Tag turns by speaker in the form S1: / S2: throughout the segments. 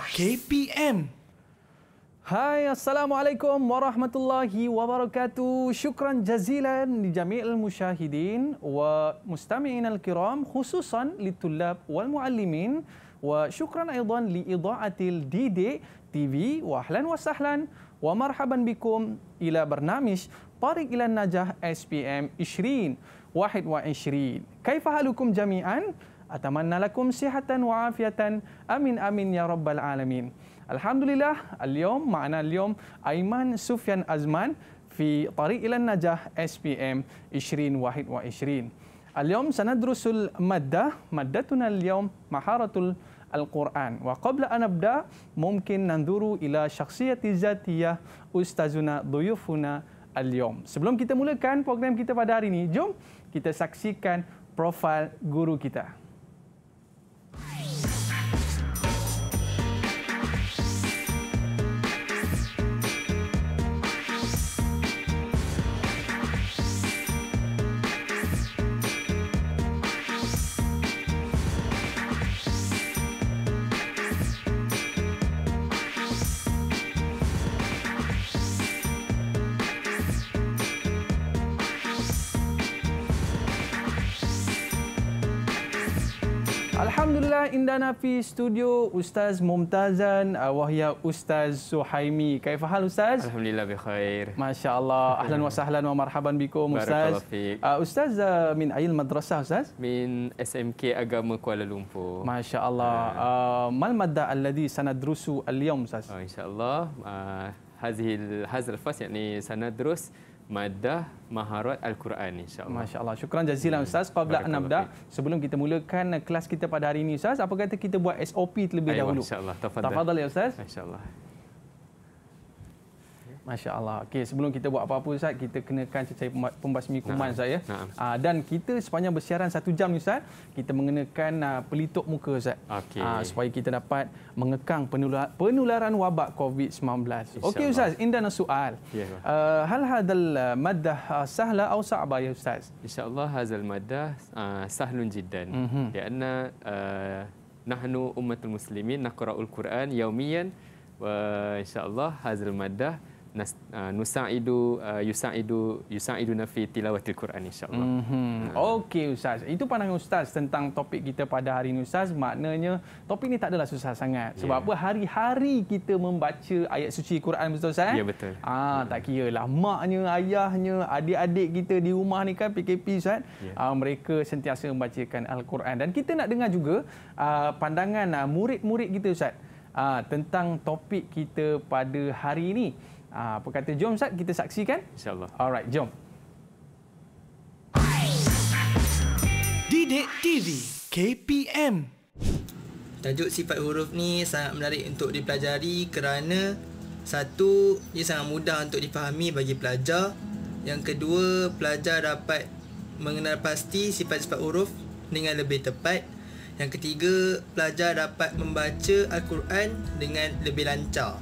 S1: KPM. Hai, Assalamualaikum warahmatullahi wabarakatuh. Syukran jazilan di jami'il musyahidin wa mustami'in al-kiram khususan li tulab wal muallimin wa syukran aidan li idha'atil didik TV wa ahlan wa sahlan wa marhaban bikum ila bernamish Tariq ila Najah SPM Ishrin. Wahid wa Ishrin. Kaifahalukum halukum jami'an? atamanna lakum sihatan wa afiatan amin amin ya rabbal alamin alhamdulillah al-yawm ma'ana al-yawm aiman sufyan azman fi tariq ila najah spm 20 wahid wa 20 اليوم سندرسل مادة مادتنا اليوم مهارة القرآن وقبل أن نبدأ ممكن ننظر إلى شخصية ذاتية أستاذنا ضيوفنا اليوم Sebelum kita mulakan program kita pada hari ini, jom kita saksikan profil guru kita. Hey! Alhamdulillah indana fi studio Ustaz Mumtazan uh, Wahya Ustaz Suhaimi. Kaifa hal Ustaz? Alhamdulillah bi khair. Masya-Allah. Ahlan wa sahlan wa marhaban bikum Ustaz. Uh, Ustaz uh, min ayil madrasah Ustaz? Min SMK Agama Kuala Lumpur. Masya-Allah. Ah. Uh, mal madda alladhi sanadrusu al-yawm Ustaz? Oh,
S2: Insya-Allah. Uh, hazil hazil fas yakni sanadrus madah
S1: maharat al-Quran insya-Allah. Masya-Allah. Syukran jazilan hmm. ustaz. Qabla an sebelum kita mulakan eh, kelas kita pada hari ini ustaz, apa kata kita buat SOP terlebih Ayu, dahulu? Insya-Allah. Tafadhal. ya ustaz. Insya-Allah. Masya Allah. Okay, sebelum kita buat apa-apa Ustaz, kita kenakan cecair pembasmi kuman Ustaz ya. Ha, dan kita sepanjang bersiaran satu jam ni Ustaz, kita mengenakan uh, pelitup muka Ustaz. Okey. Uh, supaya kita dapat mengekang penular, penularan wabak COVID-19. Okey Ustaz, indana soal. Ya. hal hadal maddah sahla atau sa'ba ya Ustaz? Allah hadal maddah uh, sahlun jiddan. Mm -hmm. Ya anna...
S2: Uh, nahnu ummatul muslimin naqra'ul quran yaumiyan wa insyaallah hazal maddah Uh, nusaidu uh, yusaidu yusaidu
S1: nafi tilawatil Quran insyaallah. Mm -hmm. ha. Okey ustaz. Itu pandangan ustaz tentang topik kita pada hari ini ustaz. Maknanya topik ini tak adalah susah sangat. Sebab yeah. apa? Hari-hari kita membaca ayat suci Quran betul ustaz? Eh? Ya yeah, betul. Ah ha, tak kiralah maknya, ayahnya, adik-adik kita di rumah ni kan PKP ustaz. Yeah. Ya. Ha, mereka sentiasa membacakan al-Quran dan kita nak dengar juga uh, pandangan ah, murid-murid uh, kita ustaz. Ha, tentang topik kita pada hari ini Ah, apa kata jom Ustaz kita saksikan? InsyaAllah. Alright, jom. Didik TV KPM Tajuk sifat huruf ni sangat menarik untuk dipelajari kerana
S2: satu, ia sangat mudah untuk dipahami bagi pelajar. Yang kedua, pelajar dapat mengenal pasti sifat-sifat huruf dengan lebih tepat. Yang ketiga, pelajar dapat membaca Al-Quran dengan lebih lancar.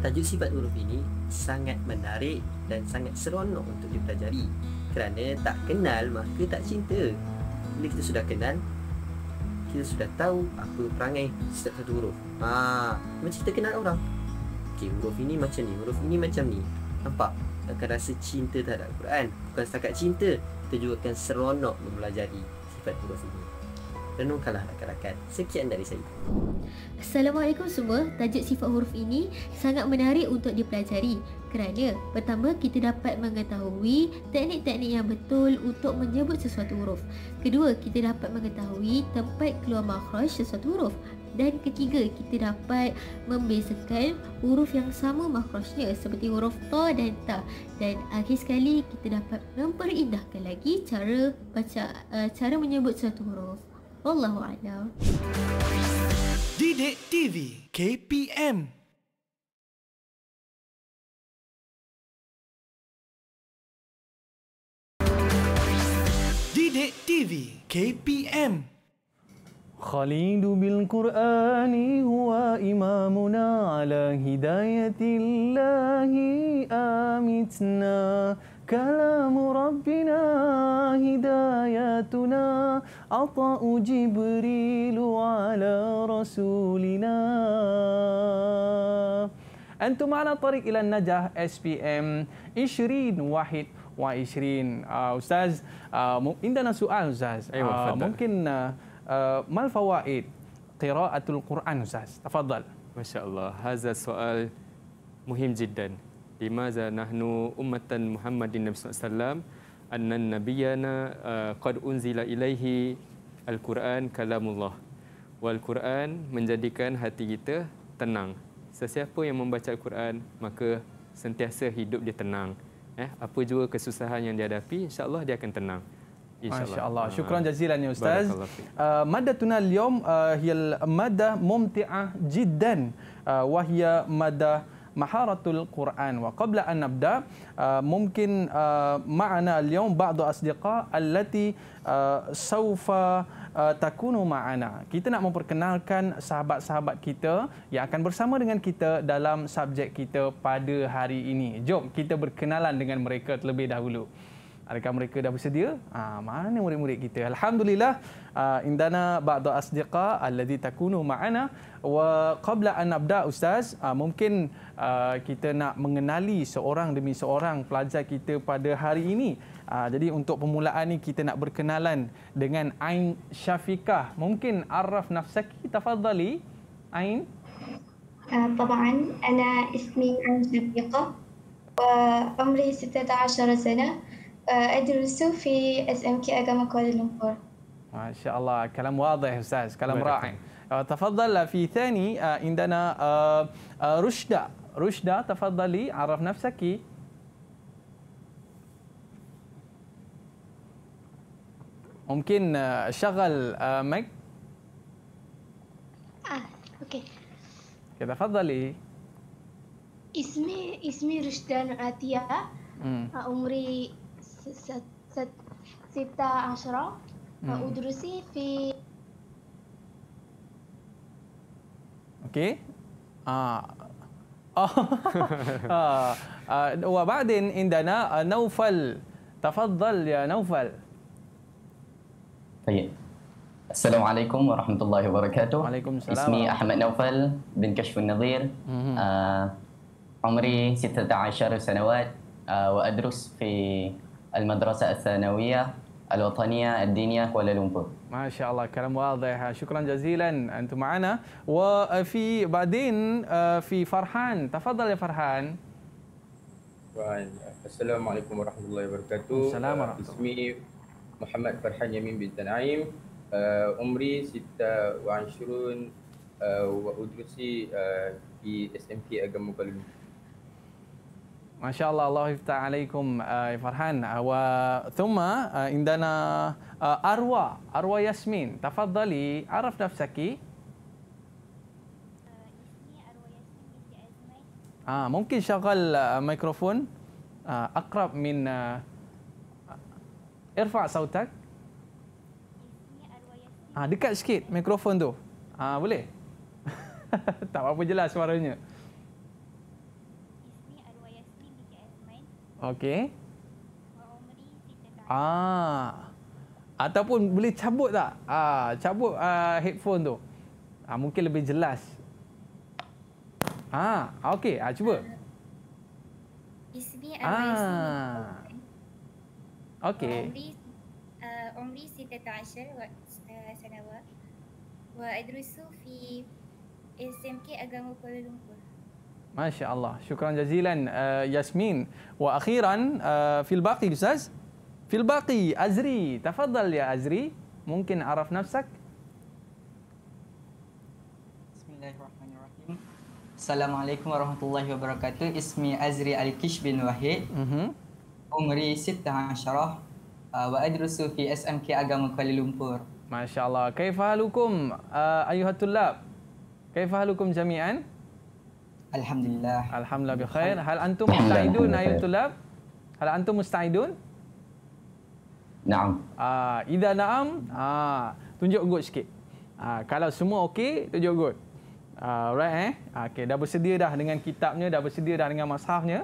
S2: Tajuk sifat huruf ini sangat menarik dan sangat seronok untuk dipelajari kerana tak kenal maka tak cinta. Bila kita sudah kenal, kita sudah tahu apa perangai setiap satu huruf. Ha, macam kita kenal orang. Okey, huruf ini macam ni, huruf ini macam ni. Nampak? Akan rasa cinta terhadap Quran. Bukan setakat cinta, kita juga akan seronok mempelajari sifat huruf ini renungkanlah rakan-rakan. Sekian dari saya.
S1: Assalamualaikum semua. Tajuk sifat huruf ini sangat menarik untuk dipelajari kerana pertama kita dapat mengetahui teknik-teknik yang betul untuk menyebut sesuatu huruf. Kedua, kita dapat mengetahui tempat keluar makhraj sesuatu huruf. Dan ketiga, kita dapat membezakan huruf yang sama makhrajnya seperti huruf T dan T Dan akhir sekali, kita dapat memperindahkan lagi cara baca eh, cara menyebut sesuatu huruf.
S3: والله أعلم دي دي تي في كي بي ام دي دي تي في كي بي ام
S1: خليد بالقرآن هو إمامنا على هداية الله آمتنا كلام ربنا هدايتنا عطاء جبريل على رسولنا أنتم على طريق إلى النجاح SPM 2021 آه، أستاذ آه، عندنا سؤال أستاذ أيوة آه، ممكن ما الفوائد قراءة القرآن أستاذ تفضل ما شاء الله هذا
S2: سؤال مهم جدا limaza nahnu ummatan Muhammadin Nabi sallallahu alaihi wasallam anna nabiyana uh, qad unzila ilaihi al-Quran kalamullah. Wal Quran menjadikan hati kita tenang. Sesiapa yang membaca Al-Quran maka sentiasa hidup dia tenang. Eh, apa juga kesusahan yang dihadapi insya-Allah dia akan tenang. Insya-Allah. Insya ah. Syukran jazilan ya ustaz.
S1: Uh, madatuna al-yawm uh, hiya al mumti'ah jiddan uh, wa hiya maharatul Quran. Wa qabla an nabda, uh, mungkin uh, ma'ana al-yawm ba'du asdiqa allati uh, uh, takunu ma'ana. Kita nak memperkenalkan sahabat-sahabat kita yang akan bersama dengan kita dalam subjek kita pada hari ini. Jom kita berkenalan dengan mereka terlebih dahulu adakah mereka dah bersedia? Ha, mana murid-murid kita? Alhamdulillah, uh, indana ba'da asdiqa alladhi takunu ma'ana. Wa qabla an nabda ustaz, uh, mungkin uh, kita nak mengenali seorang demi seorang pelajar kita pada hari ini. Uh, jadi untuk permulaan ini kita nak berkenalan dengan Ain Syafiqah. Mungkin Arraf Nafsaki tafadhali. Ain? Tabaan, uh, ana ismi Ain Syafiqah. Wa umri 16 sana. آه، أدرس في اس ام كي اجاما كوالالمبور ما شاء الله كلام واضح أستاذ كلام رائع آه، تفضل في ثاني آه، عندنا رشدة رشدة تفضلي عرف نفسك ممكن شغل مايك
S3: اه اوكي
S1: كده تفضلي اسمي اسمي رشدان عاتية عمري ستة عشرة أدرسي في أوكي آه. آه. آه. وبعدين عندنا آه، نوفل تفضل يا نوفل
S3: طيب السلام
S1: عليكم ورحمة الله وبركاته وعليكم السلام اسمي أحمد نوفل بن كشف النظير آه عمري 16 سنوات آه وأدرس في المدرسة الثانوية الوطنية الدينية كوالالمبور ما شاء الله كلام واضح شكرا جزيلا أنتم معنا وفي بعدين آه، في فرحان تفضل يا فرحان طيب، السلام عليكم ورحمة الله وبركاته السلام ورحمة آه، الله اسمي محمد فرحان يمين بن نعيم آه، عمري 26 وأدرسي في SMK أجمو كوالالمبور Masya Allah, Allahifta'alaikum uh, eh, Farhan. Uh, wa, thumma uh, indana uh, Arwa, Arwa Yasmin. Tafadhali, araf nafsaki. Ah, mungkin syagal uh, mikrofon uh, akrab min uh, irfa' sautak. Ah, dekat sikit mikrofon tu. Ah, boleh? tak apa-apa jelas suaranya. Okey. Ah. Ataupun boleh cabut tak? Ah, cabut uh, headphone tu. Ah, mungkin lebih jelas. Ah, okey. Ah, cuba. Uh, it's me, I'm ah. Okay. Okey. Uh, Omri Sita Tasha, uh, Sanawa. Wa Adrusu fi SMK Agama Kuala Lumpur. Masya Allah. Syukran jazilan uh, Yasmin. Wa akhiran uh, fil baqi Ustaz. Fil baqi Azri. Tafadhal ya Azri. Mungkin araf nafsak. Assalamualaikum warahmatullahi wabarakatuh. Ismi Azri Al-Kish bin Wahid. Mm-hmm. Umri 16. Uh, wa adrusu fi SMK Agama Kuala Lumpur. Masya Allah. Kaifahalukum uh, ayuhatullab. Kaifahalukum jami'an. Uh, Alhamdulillah. Alhamdulillah bi khair. Hal antum musta'idun ayu tulab? Hal antum musta'idun? Naam. Ah, idza naam, ah, tunjuk good sikit. Ah, kalau semua okey, tunjuk good. Ah, alright eh. Ah, okay, dah bersedia dah dengan kitabnya, dah bersedia dah dengan mushafnya.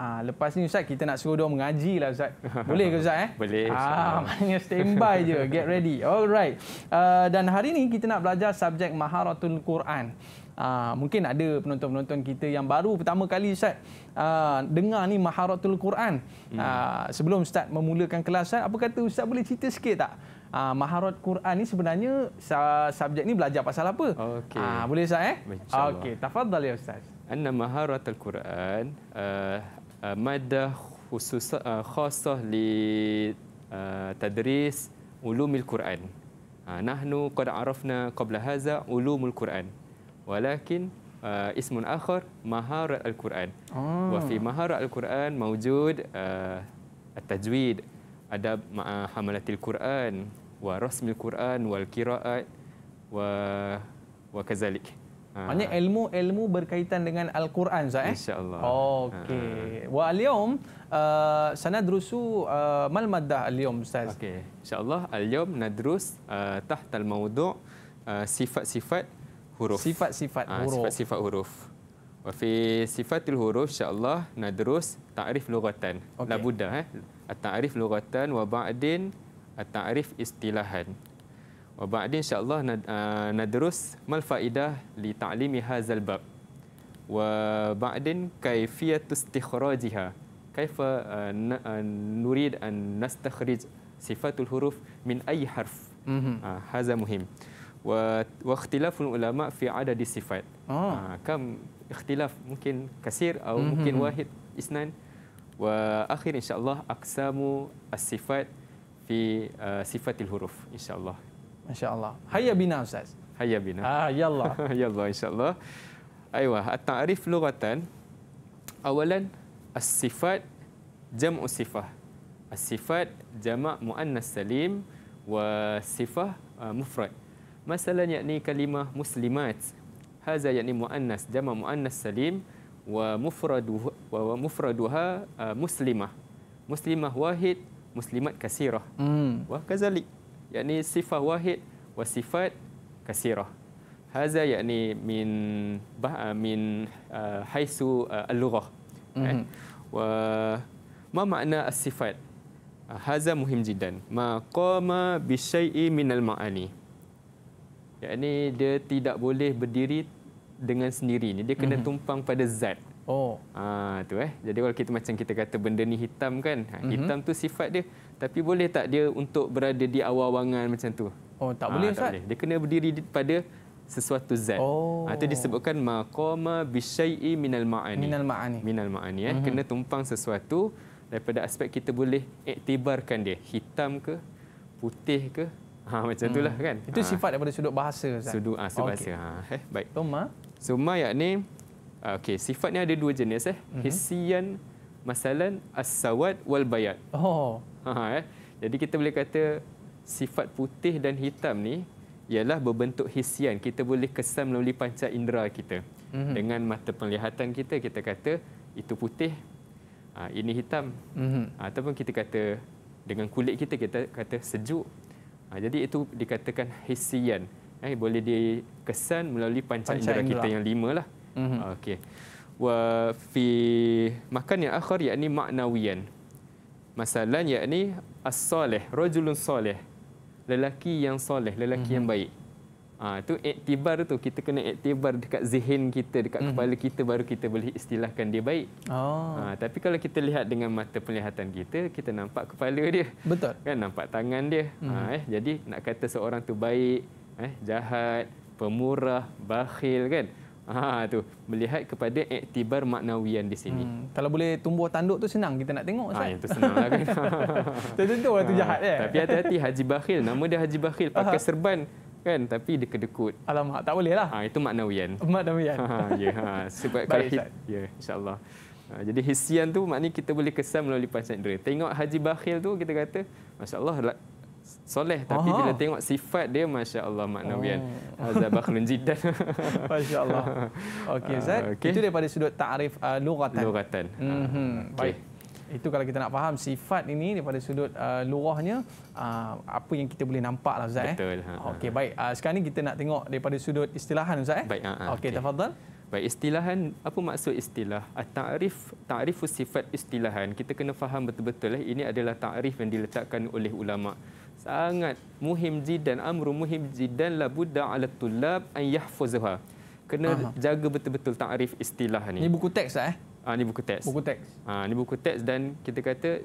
S1: Ah, lepas ni Ustaz, kita nak suruh dia mengaji lah Ustaz. Boleh ke Ustaz eh? Boleh. Ah, maknanya standby je, get ready. Alright. Uh, dan hari ni kita nak belajar subjek Maharatul Quran. Aa, ah, mungkin ada penonton-penonton kita yang baru pertama kali Ustaz aa, ah, dengar ni Maharatul Quran. Hmm. Ah, sebelum Ustaz memulakan kelas Ustaz, apa kata Ustaz boleh cerita sikit tak? Aa, Maharat Quran ni sebenarnya subjek ni belajar pasal apa? Okay. Aa, boleh Ustaz eh? Okey, tafadhal ya Ustaz.
S2: Anna Maharatul Quran uh, uh, mada khusus uh, khasah li uh, tadris ulumil Quran. Uh, nahnu qad arafna qabla haza ulumul Quran walakin uh, ismun akhar maharat al-Quran.
S3: Oh. Wa fi
S2: maharat al-Quran mawjud uh, at-tajwid, adab ma'a uh, hamalatil Quran wa rasmil Quran wal qiraat wa wa kazalik. Ah. Maksudnya ha.
S1: ilmu-ilmu berkaitan dengan Al-Quran, Zah, eh? InsyaAllah. Okey. Ha. Wa al-yawm, uh, sanadrusu uh, mal maddah al-yawm, Ustaz? Okey. InsyaAllah, al-yawm nadrus uh, tahta al-mawdu'
S2: uh, sifat-sifat huruf. Sifat-sifat ha, huruf. Sifat-sifat huruf. Wa fi sifatil huruf insya-Allah nadrus ta'rif lughatan. Okay. Labuda eh. At-ta'rif lughatan wa ba'din tarif istilahan. Wa ba'din insya-Allah ah, nadrus mal faidah li ta'limi hadzal bab. Wa ba'din kaifiyatu istikhrajiha. Kaifa uh, nurid an nastakhrij sifatul huruf min ayyi harf. Mm -hmm. Ha, hadza muhim wa ikhtilaful ulama fi adadi sifat. Ah. Ha, kam ikhtilaf mungkin kasir atau mm-hmm. mungkin hmm, hmm. wahid isnan wa akhir insyaallah aqsamu as-sifat fi uh, sifatil huruf insyaallah
S1: insyaallah hayya bina ustaz
S2: hayya bina ah yalla ya yalla ya insyaallah aywa at-ta'rif lughatan awalan as-sifat jam'u sifah as-sifat jama' muannas salim wa sifah uh, mufrad masalah yakni kalimah muslimat haza yakni muannas jama muannas salim wa mufradu wa mufraduha muslimah muslimah wahid muslimat kasirah hmm. wa kazalik yakni sifat wahid wa sifat kasirah haza yakni min bah, min uh, haisu uh, al-lughah eh? hmm. eh? wa ma makna as-sifat haza muhim jidan. ma qama bi syai'i min al-ma'ani yang ini dia tidak boleh berdiri dengan sendiri Ini Dia kena mhm. tumpang pada zat. Oh. ha, tu eh. Jadi kalau kita macam kita kata benda ni hitam kan? Ha, mhm. hitam mm-hmm. tu sifat dia. Tapi boleh tak dia untuk berada di awang-awangan macam tu?
S1: Oh, tak ha, boleh ha, Ustaz. Tak boleh.
S2: Dia kena berdiri pada sesuatu zat. Oh. Itu ha, disebutkan maqama bisyai'i minal ma'ani. Minal ma'ani. Minal ma'ani eh. Mm-hmm. Kena tumpang sesuatu daripada aspek kita boleh iktibarkan dia. Hitam ke? Putih ke? Ha, macam itulah hmm. kan. Itu ha. sifat
S1: daripada sudut bahasa Ustaz. Sudut ha, sudut okay. bahasa.
S2: Ha. Eh, baik. Suma. Suma yakni okey, ni ada dua jenis eh. Mm-hmm. masalan as-sawad wal bayat. Oh. Ha, ha, eh. Jadi kita boleh kata sifat putih dan hitam ni ialah berbentuk hisian. Kita boleh kesan melalui panca indera kita. Mm-hmm. Dengan mata penglihatan kita, kita kata itu putih, ha, ini hitam. Mm-hmm. Ataupun kita kata dengan kulit kita, kita kata sejuk, Ha, jadi itu dikatakan hisian. Eh, boleh dikesan melalui panca indera kita yang lima lah. Mm-hmm. Okey. Wa fi makan yang akhir yakni maknawian. Masalan yakni as-salih, rajulun salih. Lelaki yang soleh, lelaki mm-hmm. yang baik. Ha, itu aktibar tu kita kena aktibar dekat zihin kita, dekat hmm. kepala kita baru kita boleh istilahkan dia baik.
S3: Oh. Ha,
S2: tapi kalau kita lihat dengan mata penglihatan kita, kita nampak kepala dia. Betul. Kan nampak tangan dia. Ha, hmm. Ha, eh, jadi nak kata seorang tu baik, eh, jahat, pemurah, bakhil kan. Ha tu melihat kepada aktibar maknawian di sini. Hmm.
S1: Kalau boleh tumbuh tanduk tu senang kita nak tengok ha, Ustaz. Ha itu senang kan.
S2: Tentu orang ha. jahat eh. Tapi hati-hati Haji Bakhil, nama dia Haji Bakhil pakai Aha. serban kan tapi dia kedekut. Alamak tak boleh lah. Ha, itu maknawian. Maknawian. Ha, ya ha. sebab kalau ya yeah, insyaallah. Ha, jadi hisian tu maknanya kita boleh kesan melalui panca indera. Tengok Haji Bakhil tu kita kata masya Allah soleh tapi Aha. bila tengok sifat dia masya Allah maknawian.
S1: Oh. Haza bakhlun Masya Allah. Okey Ustaz. Okay. Itu daripada sudut takrif uh, lughatan. Lughatan. Mhm. Uh, okay. Baik itu kalau kita nak faham sifat ini daripada sudut uh, luahnya uh, apa yang kita boleh nampak lah Ustaz. Eh? Betul. Eh. Okey baik uh, sekarang ni kita nak tengok daripada sudut istilahan Ustaz. Eh. Baik. Okey okay. tafadhal. Baik istilahan apa
S2: maksud istilah? Ah, ta'rif ta'rifu sifat istilahan kita kena faham betul-betul eh. ini adalah ta'rif yang diletakkan oleh ulama sangat muhim jidan amru muhim jidan la budda ala tulab an yahfuzha kena Aha. jaga betul-betul takrif istilah ni. Ini buku teks lah eh? Ha, ah, ini buku teks. Buku teks. Ha, ah, ini buku teks dan kita kata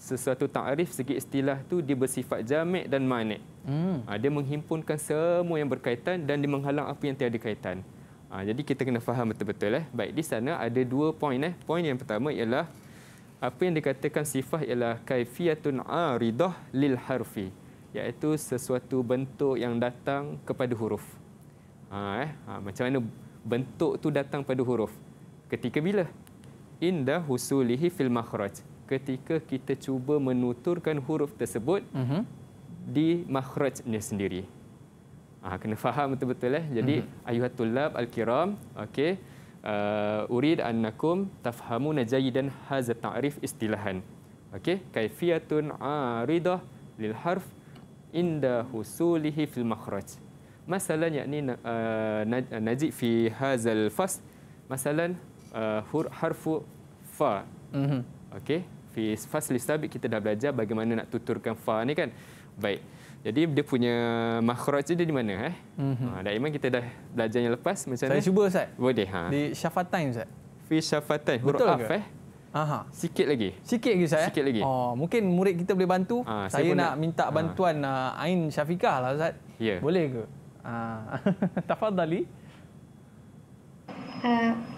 S2: sesuatu takrif segi istilah tu dia bersifat jamak dan manik. Hmm. Ha, dia menghimpunkan semua yang berkaitan dan dia menghalang apa yang tiada kaitan. Ha, jadi kita kena faham betul-betul. Eh. Baik, di sana ada dua poin. Eh. Poin yang pertama ialah apa yang dikatakan sifat ialah kaifiyatun aridah lil harfi. Iaitu sesuatu bentuk yang datang kepada huruf. Ha, eh. ha, macam mana bentuk tu datang pada huruf. Ketika bila? Inda husulihi fil makhraj. Ketika kita cuba menuturkan huruf tersebut uh-huh. di makhrajnya sendiri. Ah, kena faham betul-betul eh. Jadi uh-huh. Mhm. ayuhatullab al-kiram, okey. Uh, urid annakum tafhamuna jayidan hadza ta'rif istilahan. Okey, kaifiyatun aridah lil harf inda husulihi fil makhraj. Masalan yakni uh, najid fi hadzal fas masalan uh, hur, harfu fa. Mm-hmm. Okey. Di fasli stabik kita dah belajar bagaimana nak tuturkan fa ni kan. Baik. Jadi dia punya makhraj dia di mana eh? Mm-hmm. Ha, ah, dah kita dah belajar yang lepas macam Saya ni? cuba Ustaz. Boleh. Ha. Di
S1: syafatain Ustaz.
S2: Fi syafatain. Huruf Betul af, ke? Eh? Aha. Sikit lagi.
S1: Sikit lagi Ustaz. Eh? Sikit lagi. Oh, mungkin murid kita boleh bantu. Ha, saya, saya nak minta ah. bantuan ha. Ain Syafiqah lah Ustaz. Yeah. Boleh ke? Ha. Tafadhali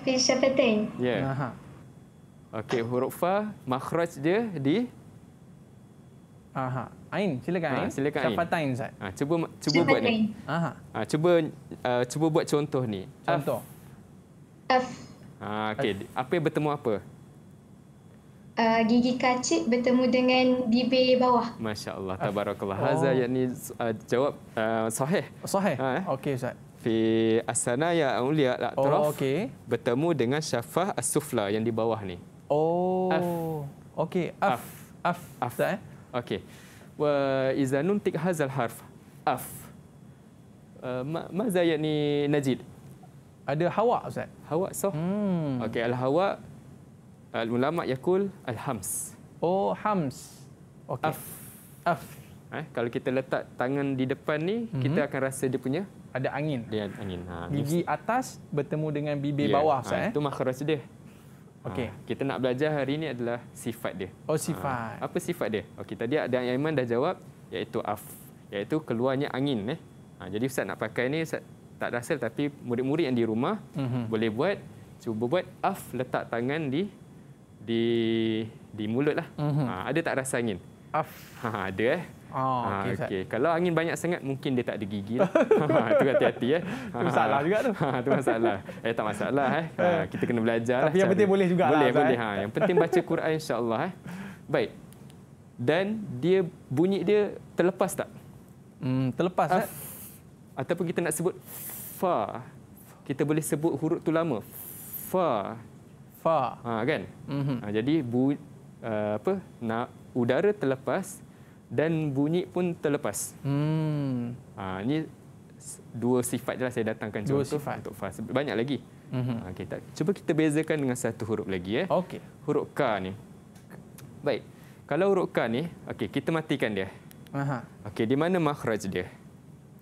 S1: fi syafatain.
S2: Ya. Yeah. Okey, huruf fa makhraj dia di
S1: Aha. Ain, silakan ah, Ain. Ha, silakan Ain. Syafatain Zat.
S2: Ah, ha, cuba cuba buat ni. Aha. Ha, cuba uh, cuba buat contoh ni. Contoh. Af. Ha, okey. Apa yang bertemu apa?
S1: Uh, gigi kacik bertemu dengan bibir bawah.
S2: Masya-Allah, tabarakallah. Oh. Haza yakni uh, jawab uh, sahih.
S1: Sahih. Ha, eh? Okey, Ustaz
S2: fi ya, aulia al-atraf oh, okay. bertemu dengan syafah as-sufla yang di bawah ni.
S1: Oh. Af. Okey, af. Af. Af.
S2: Tak, eh? Okey. Wa iza nuntik hazal harf af. Uh, ma ma ni najid. Ada hawa ustaz. Hawa so. Hmm. Okey, al-hawa al-ulama yakul al-hams. Oh, hams. Okey. Af. Af. Eh, kalau kita letak tangan di depan ni, mm-hmm. kita mhm. akan rasa dia punya ada angin. Dia angin. Ha. Gigi
S1: atas bertemu dengan bibir yeah. bawah. Ha. Eh? Itu
S2: makhraj dia. Ha, Okey. Ha. Kita nak belajar hari ini adalah sifat dia. Oh, sifat. Ha. Apa sifat dia? Okey, tadi ada yang Iman dah jawab iaitu af. Iaitu keluarnya angin. Eh. Ha. Jadi Ustaz nak pakai ni Ustaz tak rasa tapi murid-murid yang di rumah mm-hmm. boleh buat. Cuba buat af letak tangan di di di mulut lah. Mm-hmm. Ha. ada tak rasa angin? Af. Ha. ada eh.
S3: Oh, okay, ha, okay.
S2: Kalau angin banyak sangat, mungkin dia tak ada gigi. Lah. Itu hati-hati. Eh. Itu masalah juga tu. Itu masalah. Eh, tak masalah. Eh. Ha, kita kena belajar. Tapi lah, yang penting boleh juga. Boleh, lah, boleh. Eh. Ha. Yang penting baca Quran, insyaAllah. Eh. Baik. Dan dia bunyi dia terlepas tak? Hmm, terlepas. Af, eh? Ataupun kita nak sebut fa. Kita boleh sebut huruf tu lama. Fa. Fa. Ha, kan? Mm-hmm. Ha, jadi, bu, uh, apa? Nak udara terlepas, dan bunyi pun terlepas.
S3: Hmm.
S2: Ha, ini dua sifat jelas saya datangkan dua contoh sifat. untuk fa. Banyak lagi. Mm-hmm. Ha, okay, tak. Cuba kita bezakan dengan satu huruf lagi ya. Eh. Okay. Huruf K ni. Baik. Kalau huruf K ni, okay kita matikan dia. Aha. Okey, di mana makhraj dia?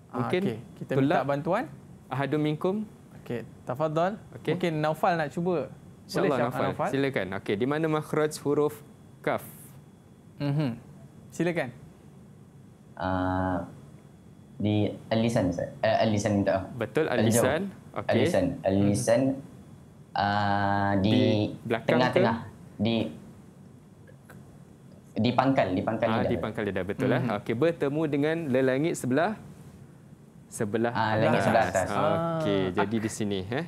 S1: Ah, Mungkin okay. kita minta bantuan. Ahadu minkum. Okey, tafadhal. Okay. Mungkin Naufal nak cuba. Insya-Allah Naufal.
S2: Silakan. Okay. di mana makhraj huruf kaf?
S1: Mhm. Silakan. Uh, di Alisan, Ustaz. Uh, Alisan minta. Betul, Alisan. Okay. Alisan. Alisan uh,
S2: di, tengah-tengah. Di di pangkal, di pangkal ah, Di pangkal dia dah betul lah. Mm-hmm. Okey, bertemu dengan lelangit sebelah sebelah ah, langit sebelah atas. Okey, ah. jadi di sini eh.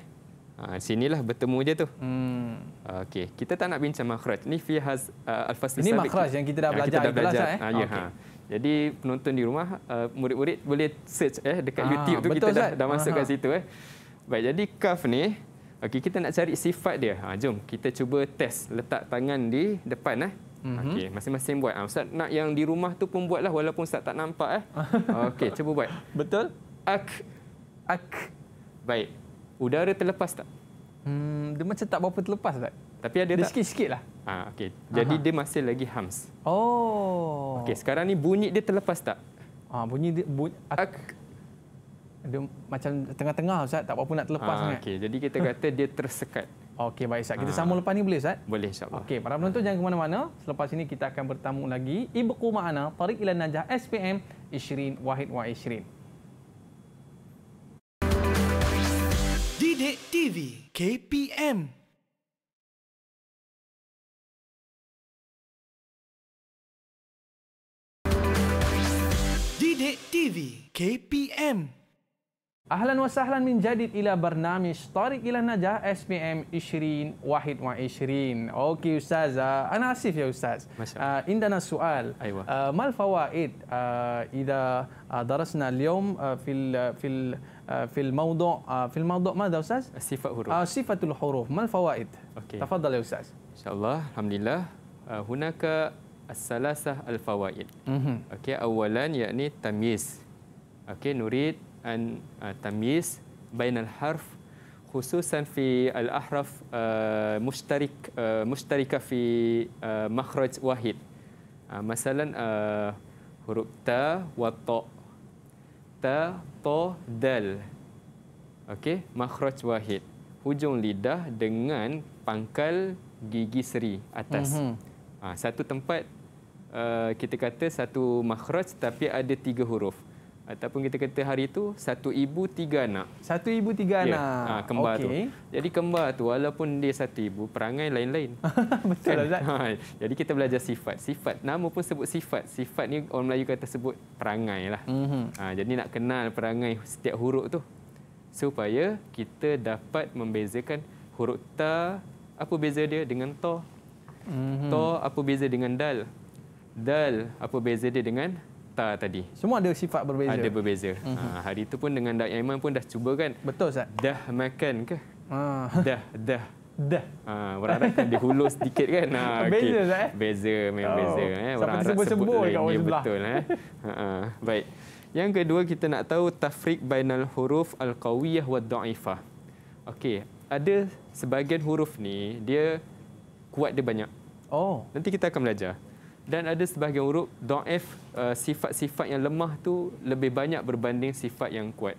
S2: Ha, sinilah bertemu je tu.
S3: Hmm.
S2: Okey, kita tak nak bincang makhraj. Ni fi has uh, al-fasl Ini makhraj yang kita dah belajar kita dah belajar. Kita Eh? Ah, ya, ha, ya, okay. ha. Jadi penonton di rumah, uh, murid-murid boleh search eh dekat ha, YouTube tu betul, kita dah, dah masuk kat situ eh. Baik, jadi kaf ni okey kita nak cari sifat dia. Ha, jom kita cuba test letak tangan di depan eh. Mhm. Okey, masing-masing buat. Ha, Ustaz nak yang di rumah tu pun buatlah walaupun Ustaz tak nampak eh. okey, cuba buat. Betul? Ak. Ak. Baik. Udara terlepas tak?
S1: Hmm, dia macam tak berapa terlepas tak? Tapi ada dia tak? Sikit-sikit lah.
S2: Ha, ah, okay. Jadi Aha. dia masih lagi hams.
S1: Oh. Okay.
S2: sekarang ni bunyi dia terlepas tak?
S1: Ah, ha, bunyi dia... Bunyi, ak- dia macam tengah-tengah Ustaz, tak apa-apa nak terlepas ha, Okey, jadi kita kata dia tersekat. Okey, baik Ustaz. Kita ha. sambung lepas ni boleh Ustaz? Boleh insya-Allah. Okey, para penonton ha. jangan ke mana-mana. Selepas ini kita akan bertamu lagi Ibu Kumana Tariq Ilan Najah SPM Ishrin Wahid Wa Ishrin.
S3: Didik TV KPM Didik TV KPM
S1: Ahlan wa sahlan min jadid ila barnamish Tariq ila Najah SPM Ishrin Wahid wa Ishrin Okey Ustaz, uh, ana asif ya Ustaz uh, Indana soal uh, Mal fawaid uh, Ida uh, darasna liyum uh, Fil, uh, fil في الموضع في الموضوع ماذا أستاذ؟ صفة الحروف صفة الحروف ما الفوائد؟ أوكي. تفضل يا أستاذ
S2: إن شاء الله الحمد لله هناك الثلاثة الفوائد أوكي أولا يعني تمييز أوكي نريد أن تمييز بين الحرف خصوصا في الأحرف مشترك مشتركة في مخرج واحد مثلا حروف تا وطاء تا ta dal. Okey, makhraj wahid. Hujung lidah dengan pangkal gigi seri atas. Mm-hmm. Ha, satu tempat uh, kita kata satu makhraj tapi ada tiga huruf ataupun kita kata hari itu satu ibu tiga anak
S1: satu ibu tiga yeah. anak ha, kembar okay. tu
S2: jadi kembar tu walaupun dia satu ibu perangai lain-lain betul kan? lah ha, jadi kita belajar sifat sifat nama pun sebut sifat sifat ni orang Melayu kata sebut perangai lah mm-hmm. ha, jadi nak kenal perangai setiap huruf tu supaya kita dapat membezakan huruf ta apa beza dia dengan to mm-hmm. to apa beza dengan dal dal apa beza dia dengan Qatar tadi. Semua
S1: ada sifat berbeza. Ada
S2: berbeza. Mm -hmm. ha, hari itu pun dengan Dak Yaiman pun dah cuba kan. Betul, Ustaz. Dah makan ke? Ha. Dah, dah. Dah. Ha, berharap kan dia sedikit kan. Ha, okay. Beza, Ustaz. Eh? Beza, memang oh. beza. Eh? Orang Sampai tersebut-sebut kat orang Betul. Eh? Ha, ha. Baik. Yang kedua kita nak tahu tafrik bainal huruf al-qawiyah wa da'ifah. Okey, ada sebagian huruf ni dia kuat dia banyak. Oh. Nanti kita akan belajar dan ada sebahagian huruf dhaif eh, sifat-sifat yang lemah tu lebih banyak berbanding sifat yang kuat.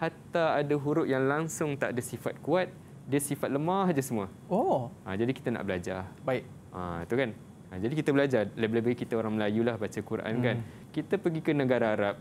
S2: Hatta ada huruf yang langsung tak ada sifat kuat, dia sifat lemah aja semua. Oh. Ha, jadi kita nak belajar. Baik. Ha, tu kan. Ha, jadi kita belajar lebih-lebih kita orang Melayu lah baca Quran kan. hmm. kan. Kita pergi ke negara Arab.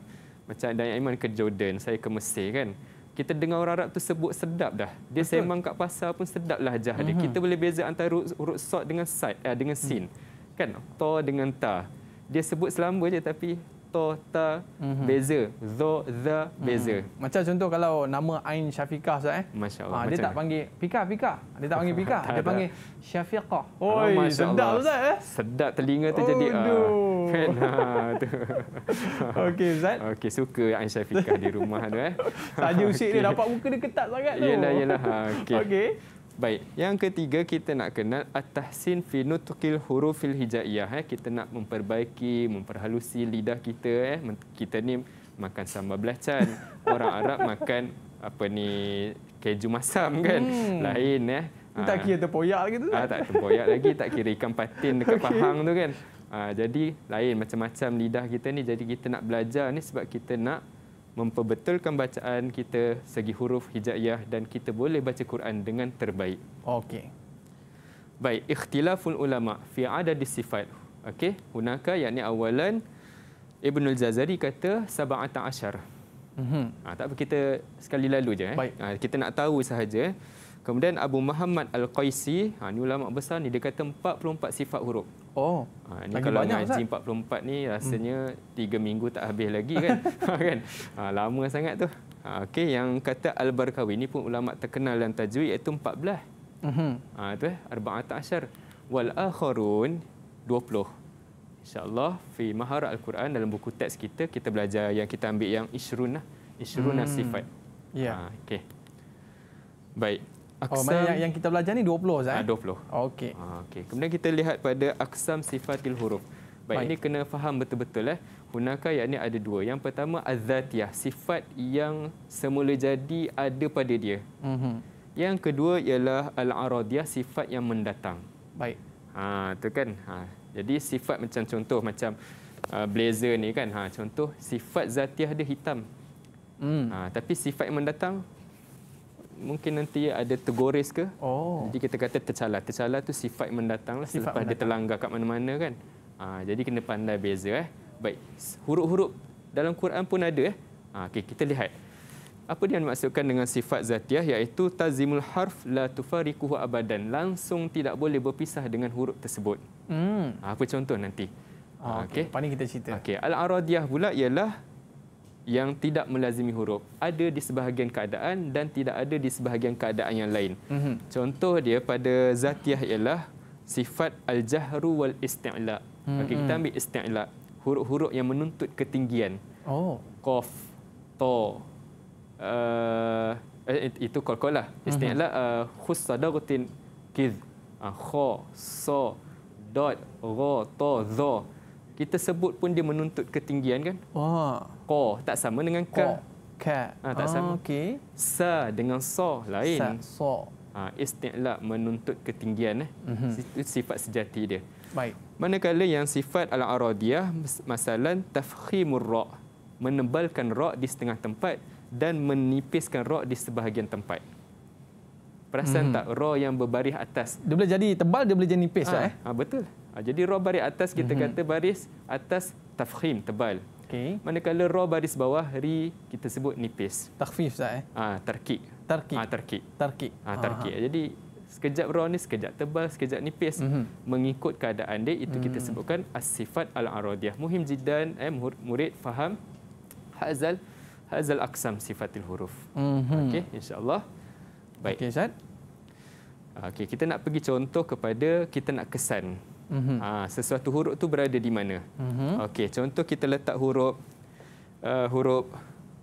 S2: Macam ada yang Iman ke Jordan, saya ke Mesir kan. Kita dengar orang Arab tu sebut sedap dah. Dia Betul. sembang kat pasar pun sedap lah jahat dia. Mm-hmm. Kita boleh beza antara huruf sod dengan sad, eh, dengan sin. mm kan to dengan ta dia
S1: sebut selamba je tapi to ta mm-hmm. beza zo the mhm. beza mm-hmm. macam contoh kalau nama Ain Syafiqah Ustaz eh masya ha, dia tak panggil Pika Pika dia tak panggil Pika dia panggil Syafiqah oh, oi oh, sedap Ustaz eh
S2: sedap telinga tu oh, jadi no. Ah, uh, kan ha ah, tu okey Ustaz okey suka Ain Syafiqah di rumah tu eh saja usik okay. dia dapat muka
S1: dia ketat sangat tu yalah yalah ha
S2: okey okey Baik, yang ketiga kita nak kenal at-tahsin fi nutqil hurufil hijaiyah eh kita nak memperbaiki, memperhalusi lidah kita eh kita ni makan sambal belacan, orang Arab makan apa ni keju masam hmm. kan. Hmm. Lain eh. Tak ah. kira
S1: terpoyak lagi tu. Ah tak terpoyak lagi, tak kira
S2: ikan patin dekat okay. Pahang tu kan. Aa, ah, jadi lain macam-macam lidah kita ni jadi kita nak belajar ni sebab kita nak memperbetulkan bacaan kita segi huruf hijaiyah dan kita boleh baca Quran dengan terbaik. Okey. Baik, ikhtilaful ulama fi adad sifat. Okey, hunaka yakni awalan Ibnu Al-Jazari kata 17. Mhm. Ah ha, tak apa kita sekali lalu je eh. Baik. Ha, kita nak tahu sahaja. Kemudian Abu Muhammad Al-Qaisi, ha, ni ulama besar ni dia kata 44 sifat huruf. Oh. Ha, ini kalau ngaji Ustaz. 44 ni hmm. rasanya hmm. 3 minggu tak habis lagi kan. Ha, kan? ha, lama sangat tu. Ha, Okey, yang kata Al-Barkawi ni pun ulama terkenal dalam tajwid iaitu 14. Mhm. Ah ha, tu eh 14. Wal akharun 20. InsyaAllah, di mahara Al-Quran dalam buku teks kita, kita belajar yang kita ambil yang isrun lah. hmm. sifat. Ya. Yeah. Ha, okay. Baik. Aksam oh, yang, yang
S1: kita belajar ni 20 Ustaz.
S2: Ah eh? 20. Okey. Ah, okey. Kemudian kita lihat pada aksam sifatil huruf. Baik, Baik. ini kena faham betul-betul eh. Hunaka yakni ada dua. Yang pertama azatiyah, sifat yang semula jadi ada pada dia. Mm-hmm. Yang kedua ialah al-aradiyah, sifat yang mendatang. Baik. Ha, ah, tu kan. Ha. Jadi sifat macam contoh macam uh, blazer ni kan. Ha, contoh sifat zatiyah dia hitam. Hmm. Ha, tapi sifat yang mendatang mungkin nanti ada tergores ke. Oh. Jadi kita kata tercalar. Tercalar tu sifat mendatang lah sifat selepas mendatang. dia terlanggar kat mana-mana kan. Ha, jadi kena pandai beza eh. Baik. Huruf-huruf dalam Quran pun ada eh. Ha, ah, okay, kita lihat. Apa dia maksudkan dengan sifat zatiah iaitu tazimul harf la tufarikuhu abadan. Langsung tidak boleh berpisah dengan huruf tersebut. Hmm. Ha, apa contoh nanti? Ah, okay. okay. Paling kita cerita. Okay. Al-Aradiyah pula ialah yang tidak melazimi huruf ada di sebahagian keadaan dan tidak ada di sebahagian keadaan yang lain. Mm-hmm. Contoh dia pada zatiah ialah sifat al-jahru wal isti'la.
S3: Mm-hmm. Okey kita ambil
S2: isti'la. Huruf-huruf yang menuntut ketinggian. Oh. Qaf, ta. Uh, eh, eh itu qalqalah. Mhm. Isti'la mm-hmm. uh, eh, khusadaratin kidh. Uh, kha, sa, dot, ra, ta, za. Kita sebut pun dia menuntut ketinggian kan? Wah. Oh ko tak sama dengan ko.
S1: Ka. Ha, tak ah, sama. Okey.
S2: Sa dengan so lain. Sa, so. Ha, ah, istilah menuntut ketinggian eh. Mm-hmm. Sifat sejati dia. Baik. Manakala yang sifat al-aradiyah masalan tafkhimur ra menebalkan ra di setengah tempat dan menipiskan ra di sebahagian tempat. Perasan hmm. tak ra yang berbaris atas?
S1: Dia boleh jadi tebal, dia boleh jadi nipis ha, lah, eh.
S2: Ha, betul. Ha, jadi ra baris atas kita hmm. kata baris atas tafkhim tebal. Okey. Manakala ra baris bawah ri kita sebut nipis.
S1: Takhfif sah eh.
S2: Ah ha, tarkik. Tarkik. Ah ha, tarkik. Tarkik. Ah ha, tarkik. Aha. Jadi sekejap ra ni sekejap tebal, sekejap nipis. Mm-hmm. Mengikut keadaan dia itu mm-hmm. kita hmm. sebutkan as-sifat al-aradiyah. Muhim jidan eh murid faham hazal hazal aqsam sifatil huruf. Mm-hmm. Okey insya-Allah. Baik. Okey Ustaz. Okey kita nak pergi contoh kepada kita nak kesan. Mm -hmm. ha, sesuatu huruf tu berada di mana. Mm -hmm. Okey, contoh kita letak huruf uh, huruf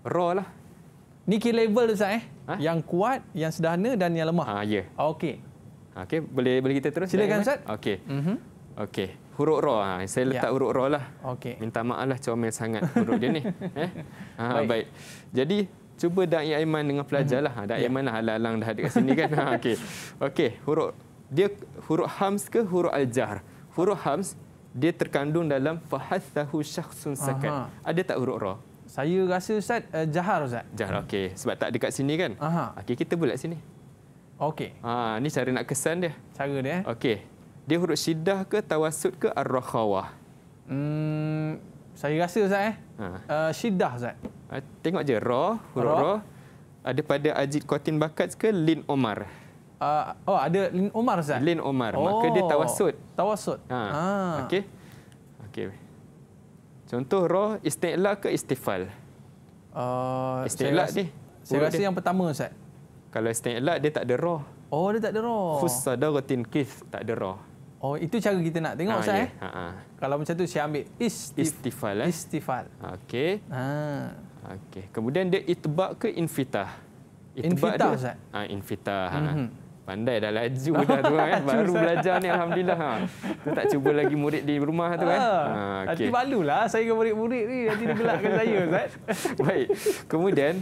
S2: ro lah. Ni key level Ustaz eh? Ha? Yang kuat, yang sederhana dan yang lemah. Ha, ya. Yeah. Okey. Okey, boleh boleh kita terus? Silakan Ustaz. Okey. Mm Okey. Huruf ro. Ha. Ah, saya letak ya. huruf ro lah. Okey. Minta maaf lah comel sangat huruf dia ni. Eh? Ha, baik. baik. Jadi, cuba Da'i Aiman dengan pelajar mm -hmm. lah. Da'i ya. Aiman yeah. lah halang dah ada kat sini kan. Ha, Okey. Okey, huruf dia huruf hams ke huruf al-jahr? Mm huruf hams dia terkandung dalam fahathahu syakhsun sakat. Ada tak huruf ra? Saya rasa Ustaz, uh, jahar Ustaz. Jahar, okey. Sebab tak dekat sini kan? Okey, kita bulat sini. Okey. Ha, ni cara nak kesan dia. Cara dia. Eh? Okey. Dia huruf syiddah ke tawasud ke ar-rakhawah?
S1: Hmm, saya rasa Ustaz eh. Ha. Uh, syiddah Ustaz.
S2: Ha, tengok je, ra, huruf ra. Ada pada Ajid Kotin Bakat ke Lin Omar? Uh,
S1: oh ada Lin Omar
S2: Ustaz. Lin Omar. Oh. Maka dia oh, tawasud. Tawasud. Ha. ha. Okey. Okey. Contoh roh istiqla ke istifal? Uh, ah, istiqla ni. Saya rasa dia. yang pertama Ustaz. Kalau istiqla dia tak ada roh.
S1: Oh dia tak ada roh.
S2: Fusadaratin kif tak ada roh.
S1: Oh itu cara kita nak tengok ha, yeah. Ya. Ha, ha. Kalau macam tu saya ambil istif-
S2: istifal. Eh? Istifal. Okey. Ha. Okey. Kemudian dia itbak ke infitah? Itbak infitah dia. Ustaz. Ha, infitah. Mm-hmm pandai dah laju dah tu kan baru belajar ni alhamdulillah ha tu tak cuba lagi murid di rumah tu kan ah, ha okey nanti
S1: malulah saya dengan murid-murid ni nanti dia saya
S2: ustaz baik kemudian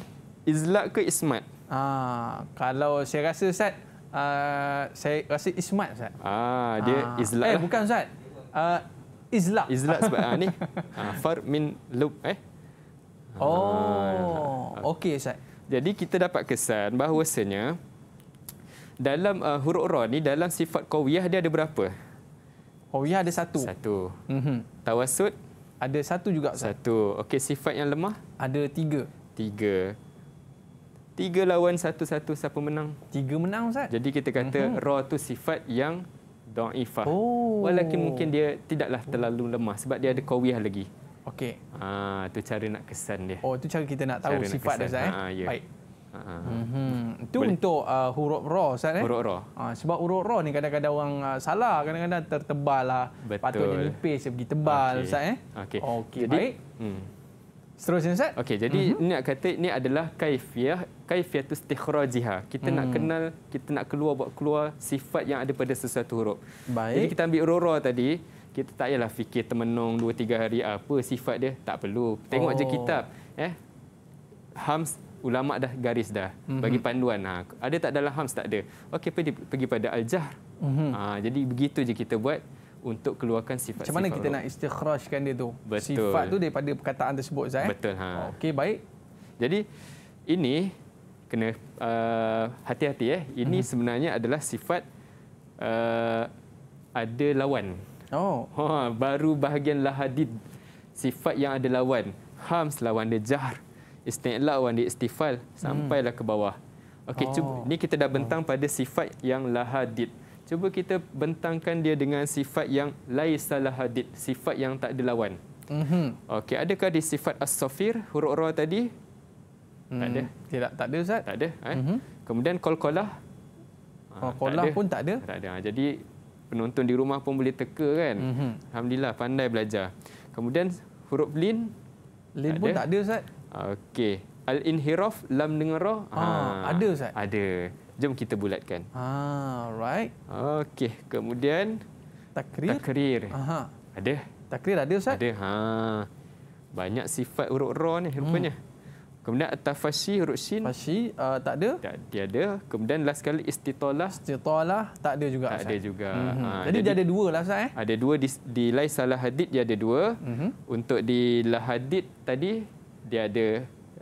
S2: izlak
S1: ke ismat ha kalau saya rasa ustaz uh, saya rasa ismat ustaz
S2: ha dia ha. izlak eh lah. bukan
S1: ustaz uh, izlak izlak sebab ha, ni
S2: ha, far min lub eh
S1: oh ya. okey ustaz
S2: jadi kita dapat kesan bahawasanya dalam uh, huruf ra ni dalam sifat qawiyah dia ada berapa? Qawiyah ada satu. Satu. Mhm. Tawassut ada satu juga. Satu. Okey sifat yang lemah? Ada tiga. Tiga. Tiga lawan satu-satu siapa menang? Tiga menang Ustaz. Jadi kita kata mm-hmm. ra tu sifat yang daifah. Oh. Walakin mungkin dia tidaklah terlalu lemah sebab dia ada qawiyah lagi.
S1: Okey. Ah, tu cara nak kesan dia. Oh, tu cara kita nak tahu cara sifat dia Ustaz eh. Ha, yeah. Ya. Baik.
S3: Hmm. Itu
S1: untuk uh, huruf ra Ustaz eh? Huruf ra. Uh, ha, sebab huruf ra ni kadang-kadang orang uh, salah, kadang-kadang tertebal lah. Betul. Patutnya nipis pergi tebal okay. Ustaz eh. Okey. Okey, baik. Hmm. Seterusnya Ustaz. Okey, jadi uh-huh. Mhm. ni nak kata ni adalah kaifiyah,
S2: kaifiyah tu istikhrajiha. Kita hmm. nak kenal, kita nak keluar buat keluar sifat yang ada pada sesuatu huruf. Baik. Jadi kita ambil huruf ra tadi, kita tak payahlah fikir termenung dua tiga hari apa sifat dia, tak perlu. Tengok oh. je kitab, eh. hamz ulama dah garis dah mm-hmm. bagi panduan ha ada tak dalam hams tak ada okey pergi pergi pada al-jahr mm-hmm. ha jadi begitu je kita buat untuk keluarkan sifat macam mana sifat kita rup. nak
S1: istikhrajkan dia tu betul. sifat tu daripada perkataan tersebut saya.
S2: betul ha okey baik jadi ini kena uh, hati-hati eh ini mm-hmm. sebenarnya adalah sifat uh, ada lawan oh ha baru bahagian lahadid sifat yang ada lawan hams lawan dia jahr istilah di istifal sampailah ke bawah. Okey, oh. cuba ni kita dah bentang pada sifat yang lahadid. Cuba kita bentangkan dia dengan sifat yang laisa lahadid, sifat yang tak ada lawan. Mhm. Okey, adakah di sifat as-safir huruf ra tadi? Hmm. Tak ada. Tidak tak ada Ustaz. Tak ada, eh? mm-hmm. Kemudian qalqalah. Qalqalah ah, pun tak ada. Tak ada. Ah, jadi penonton di rumah pun boleh teka kan? Mm-hmm. Alhamdulillah pandai belajar. Kemudian huruf lin Lin tak pun ada. tak ada Ustaz. Okey. Al-inhiraf lam dengara. Ah, ha, ah, ada Ustaz? Ada. Jom kita bulatkan.
S1: Ha, ah, right. Okey,
S2: kemudian takrir. Takrir. Aha. Ada. Takrir ada Ustaz? Ada. Ha. Banyak sifat huruf ra ni rupanya. Hmm. Kemudian tafasi huruf sin.
S1: Fasi uh, tak ada. Tak dia ada. Kemudian last kali istitalah. Istitalah tak ada juga. Tak Ustaz. ada juga. Hmm, hmm. Ha. Jadi, jadi dia ada dua lah Ustaz eh?
S2: Ada dua di, di lai salah hadid dia ada dua. Hmm. Untuk di lahadid tadi dia ada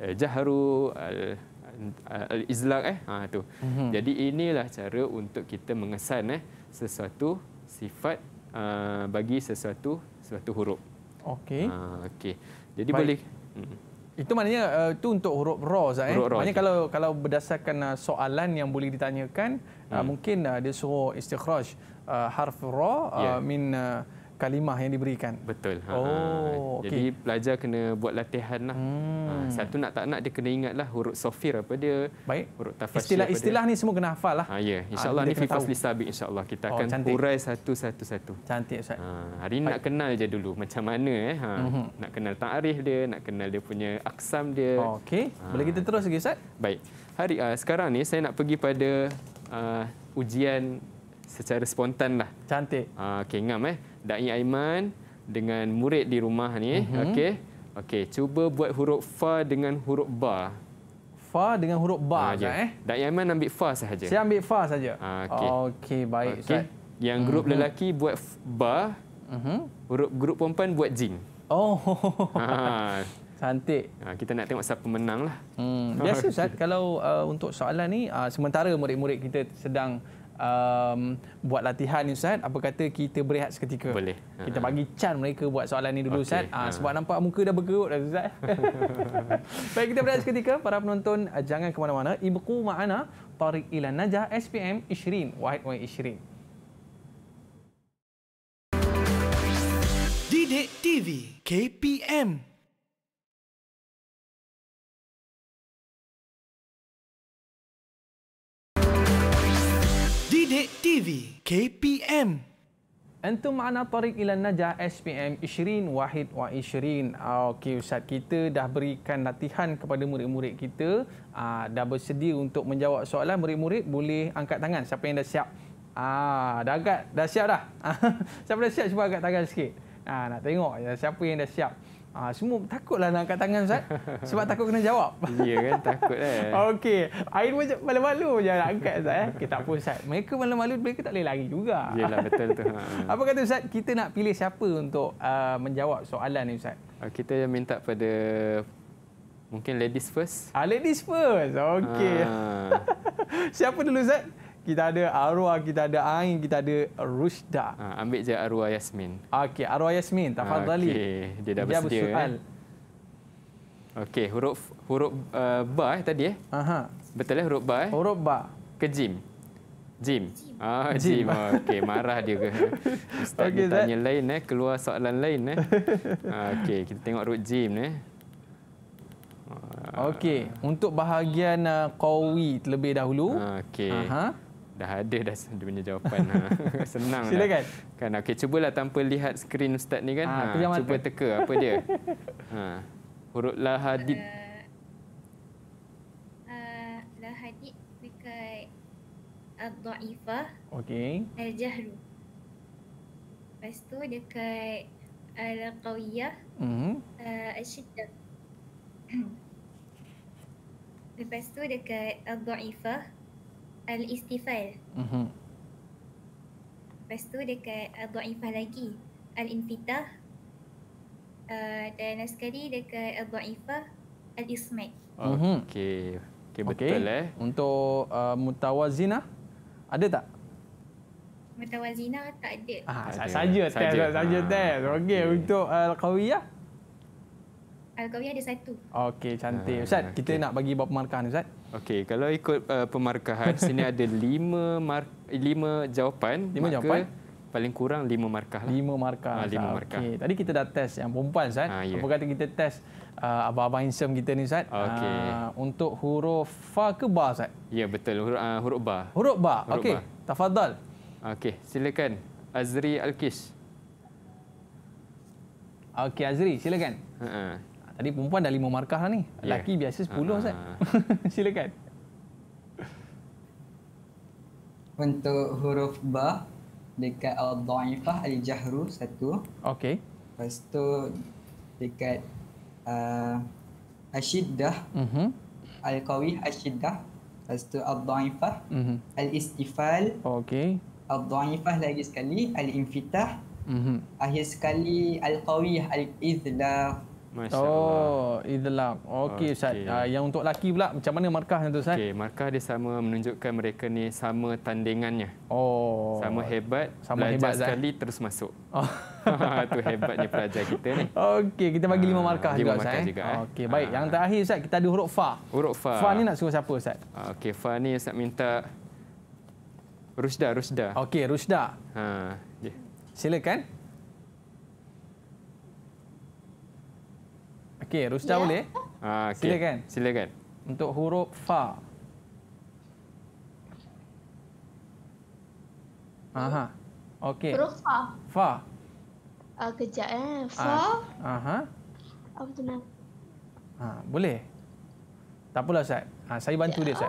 S2: uh, jahru al izlaq eh ha tu mm-hmm. jadi inilah cara untuk kita mengesan eh sesuatu sifat uh, bagi sesuatu sesuatu huruf okey ha okey jadi Baik. boleh hmm.
S1: itu maknanya uh, tu untuk huruf ra eh huruf raw maknanya je. kalau kalau berdasarkan uh, soalan yang boleh ditanyakan hmm. uh, mungkin uh, dia suruh istikhraj uh, harf ra uh, yeah. min uh, kalimah yang diberikan. Betul. Ha. ha, ha. Oh, okay. Jadi
S2: pelajar kena buat latihan lah. Hmm. Ha. Satu nak tak nak dia kena ingat lah huruf sofir apa
S1: dia. Baik.
S2: Huruf tafasir istilah, apa istilah dia.
S1: ni semua kena hafal lah. Ha, ya,
S2: yeah. insyaAllah ha, ni FIFA Selisabik insyaAllah. Kita oh, akan oh, urai satu-satu-satu. Cantik Ustaz. Ha. Hari ni nak kenal je dulu macam mana. Eh. Ha. Mm-hmm. Nak kenal ta'arif dia, nak kenal dia punya aksam dia. Oh, Okey, ha. boleh kita terus lagi Ustaz? Baik. Hari uh, sekarang ni saya nak pergi pada uh, ujian secara spontan lah. Cantik. Uh, Okey, ngam eh. Dai Aiman dengan murid di rumah ni. Mm-hmm. Okey. Okey, cuba buat huruf fa dengan huruf ba. Fa dengan huruf ba ha, sahaja. eh. Dai Aiman ambil fa saja. Saya ambil fa saja. Ha, okey.
S1: Okey, baik. Okay.
S2: Yang grup mm-hmm. lelaki buat ba. Mm-hmm. Huruf grup perempuan buat jin. Oh. Ha. Cantik. Ah, kita nak tengok siapa menang. Lah.
S1: Hmm. Biasa, Ustaz, kalau uh, untuk soalan ni, uh, sementara murid-murid kita sedang um, buat latihan ni Ustaz, apa kata kita berehat seketika? Boleh. Kita ha. bagi can mereka buat soalan ni dulu okay. Ustaz. Ah, ha, sebab nampak muka dah bergerut dah Ustaz. Baik, kita berehat seketika. Para penonton, eh, jangan ke mana-mana. Ibu ma'ana tarik ila najah SPM Ishrin. Wahid Wahid Ishrin.
S3: Didik TV KPM Sidik TV
S1: KPM Antum ma'ana tarik ila najah SPM Ishrin Wahid wa Ishrin. Ah, okey Ustaz, kita dah berikan latihan kepada murid-murid kita. Uh, dah bersedia untuk menjawab soalan. Murid-murid boleh angkat tangan. Siapa yang dah siap? Ah, dah angkat. Dah siap dah. siapa dah siap? Cuba angkat tangan sikit. Uh, nak tengok ya, siapa yang dah siap. Ha, semua takutlah nak angkat tangan Ustaz. Sebab takut kena jawab. Ya kan, takut eh. Okey. Air pun malu-malu je nak angkat Ustaz. Eh. Kita tak apa Ustaz. Mereka malu-malu, mereka tak boleh lari juga. Yelah, betul tu. Ha, ha. apa kata Ustaz, kita nak pilih siapa untuk uh, menjawab soalan ni Ustaz?
S2: Ah, kita yang minta pada mungkin ladies first. Ah, ladies first.
S1: Okey. Ha. siapa dulu Ustaz? kita ada arwah, kita ada angin, kita ada rusda. Ha, ambil je arwah Yasmin. Okey, arwah Yasmin, tafadhali. Okey, dia dah dia bersedia. Ya.
S2: Okey, huruf huruf uh, ba eh, tadi eh. Aha. Betul eh huruf ba eh? Huruf ba. Ke jim. Jim. Ah, oh, Jim. Jim. Ah, okey, marah dia ke? Ustaz okay, tanya lain eh, keluar soalan lain eh. Ah, okey, kita tengok huruf Jim ni. Eh.
S1: Ah. Okey, untuk bahagian
S2: uh, qawi terlebih dahulu. Okey. Aha. Uh-huh dah ada dah dia punya jawapan. ha. Senang. Silakan. Dah. Kan okey cubalah tanpa lihat skrin ustaz ni kan. Ah, ha, ha. cuba teka apa dia. ha. Huruf la hadid.
S3: Uh, dekat ad-dha'ifah.
S1: Okey.
S2: Al-jahru.
S1: Lepas tu dekat al-qawiyah. Mhm. Uh, eh, Asyiddah. Lepas tu dekat al-dha'ifah. Al-Istifal.
S3: Uh-huh. Mhm.
S2: Lepas tu dekat uh, Du'aifah lagi, Al-Infitah. Uh,
S1: dan last sekali dekat uh, Du'aifah, Al-Ismat. Uh-huh. Mhm. Okay. okay, betul okay. eh. Untuk uh, Mutawazinah, ada tak? Mutawazina tak ada. Ah, saja test, saja ah, test. Okay, okay, untuk Al-Qawiyah? Al-Qawiyah ada satu. Okay, cantik. Ah, Ustaz, kita nak bagi berapa markah ni, Ustaz?
S2: Okey, kalau ikut uh, pemarkahan, sini ada lima, mar- lima jawapan. Lima
S1: maka jawapan? Paling kurang lima markah. Lah. Lima markah. Ha, lima markah. Okay. Tadi kita dah test yang perempuan, Zat. Ha, yeah. Apa kata kita test uh, abang-abang handsome kita ni, Zat? Okay. Uh, untuk huruf fa ke ba, Zat? Ya, yeah, betul. Huruf, uh, huruf ba. Huruf ba. Huruf okay. Ba. Tafadhal. Okey, silakan. Azri Alkis. Okey, Azri. Silakan. Uh-uh. Tadi perempuan dah lima markah lah ni. Ya. Lelaki yeah. biasa sepuluh, ah. Ustaz. Silakan.
S3: Untuk huruf Ba,
S1: dekat Al-Da'ifah, Al-Jahru, satu. Okey. Lepas tu, dekat uh, ah, Ashiddah, uh-huh. Mhm. Al-Qawih, Ashiddah. Lepas tu, Al-Da'ifah, uh-huh. Mhm. Al-Istifal. Okey. Al-Da'ifah lagi sekali, Al-Infitah. Uh-huh. Mhm. Akhir sekali, Al-Qawih, Al-Izlah. Masya oh, idlam. Okey Ustaz. Okay. Uh, ah, yang untuk laki pula macam mana markahnya
S2: tu Ustaz? Okey, markah dia sama menunjukkan mereka ni sama tandingannya.
S1: Oh. Sama
S2: hebat, sama belajar hebat sekali Zai.
S1: terus masuk. Oh. hebatnya pelajar kita ni. Okey, kita bagi lima ah, markah lima juga markah eh. Ustaz. eh. Okey, baik. Uh. Yang ah. terakhir Ustaz, kita ada huruf fa.
S2: Huruf fa. Fa ni nak
S1: suruh siapa Ustaz?
S2: Okey, fa ni Ustaz minta Rusda, Rusda. Okey, Rusda. Ha. Yeah.
S1: Silakan. Okey, Rusta yeah. boleh?
S2: Ha, ah, okay. Silakan. Silakan.
S1: Untuk huruf fa. Aha. Okey. Huruf fa. Fa. Uh, ah. ah, kejap eh. Fa. Ha. Aha. Apa tu nama? Ha, boleh. Tak apalah Ustaz. Ha, saya bantu dia Ustaz.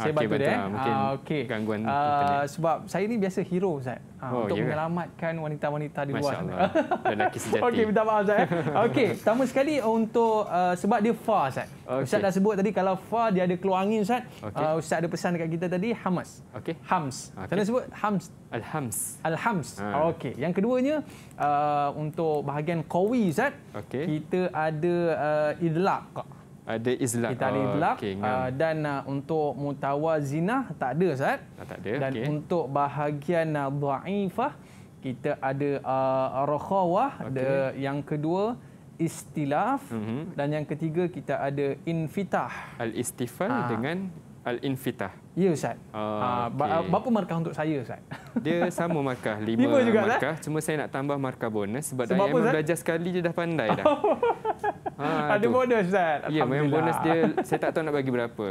S1: Saya okay, bantu betul, dia. Lah. Eh. Mungkin uh, ah, okay. gangguan Uh, sebab saya ni biasa hero, saya Uh, oh, untuk yeah. Ya menyelamatkan wanita-wanita di luar. Masya
S3: Allah. Okey, minta maaf, saya. Eh. Okey,
S1: pertama sekali untuk uh, sebab dia far, saya. Okay. Ustaz dah sebut tadi kalau far dia ada keluar angin, Zat. Okay. Uh, Ustaz ada pesan dekat kita tadi, Hamas. Okey. Hams. Okay. Kena sebut Hams. Al-Hams. Al-Hams. Ha. Okey. Yang keduanya, uh, untuk bahagian Qawi, Zat. Okay. Kita ada uh, Idlaq. Okey.
S2: Uh, ada oh, izlah okay, uh,
S1: dan uh, untuk mutawazinah tak ada ustaz tak, ah, tak ada dan okay. untuk bahagian uh, dhaifah kita ada uh, rakhawah okay. yang kedua istilaf mm-hmm. dan yang ketiga kita ada infitah al istifal uh. Ah. dengan Al-Infitah. Ya, Ustaz. Ah, ah, okay. Uh, berapa markah untuk saya, Ustaz? Dia sama
S2: markah, lima, lima juga, markah. Lah. Cuma saya nak tambah markah bonus sebab, sebab Dayan apa, belajar sekali dia dah pandai dah. ha, Ada tu. bonus,
S1: Ustaz. Ya, memang bonus dia
S2: saya tak tahu nak bagi berapa.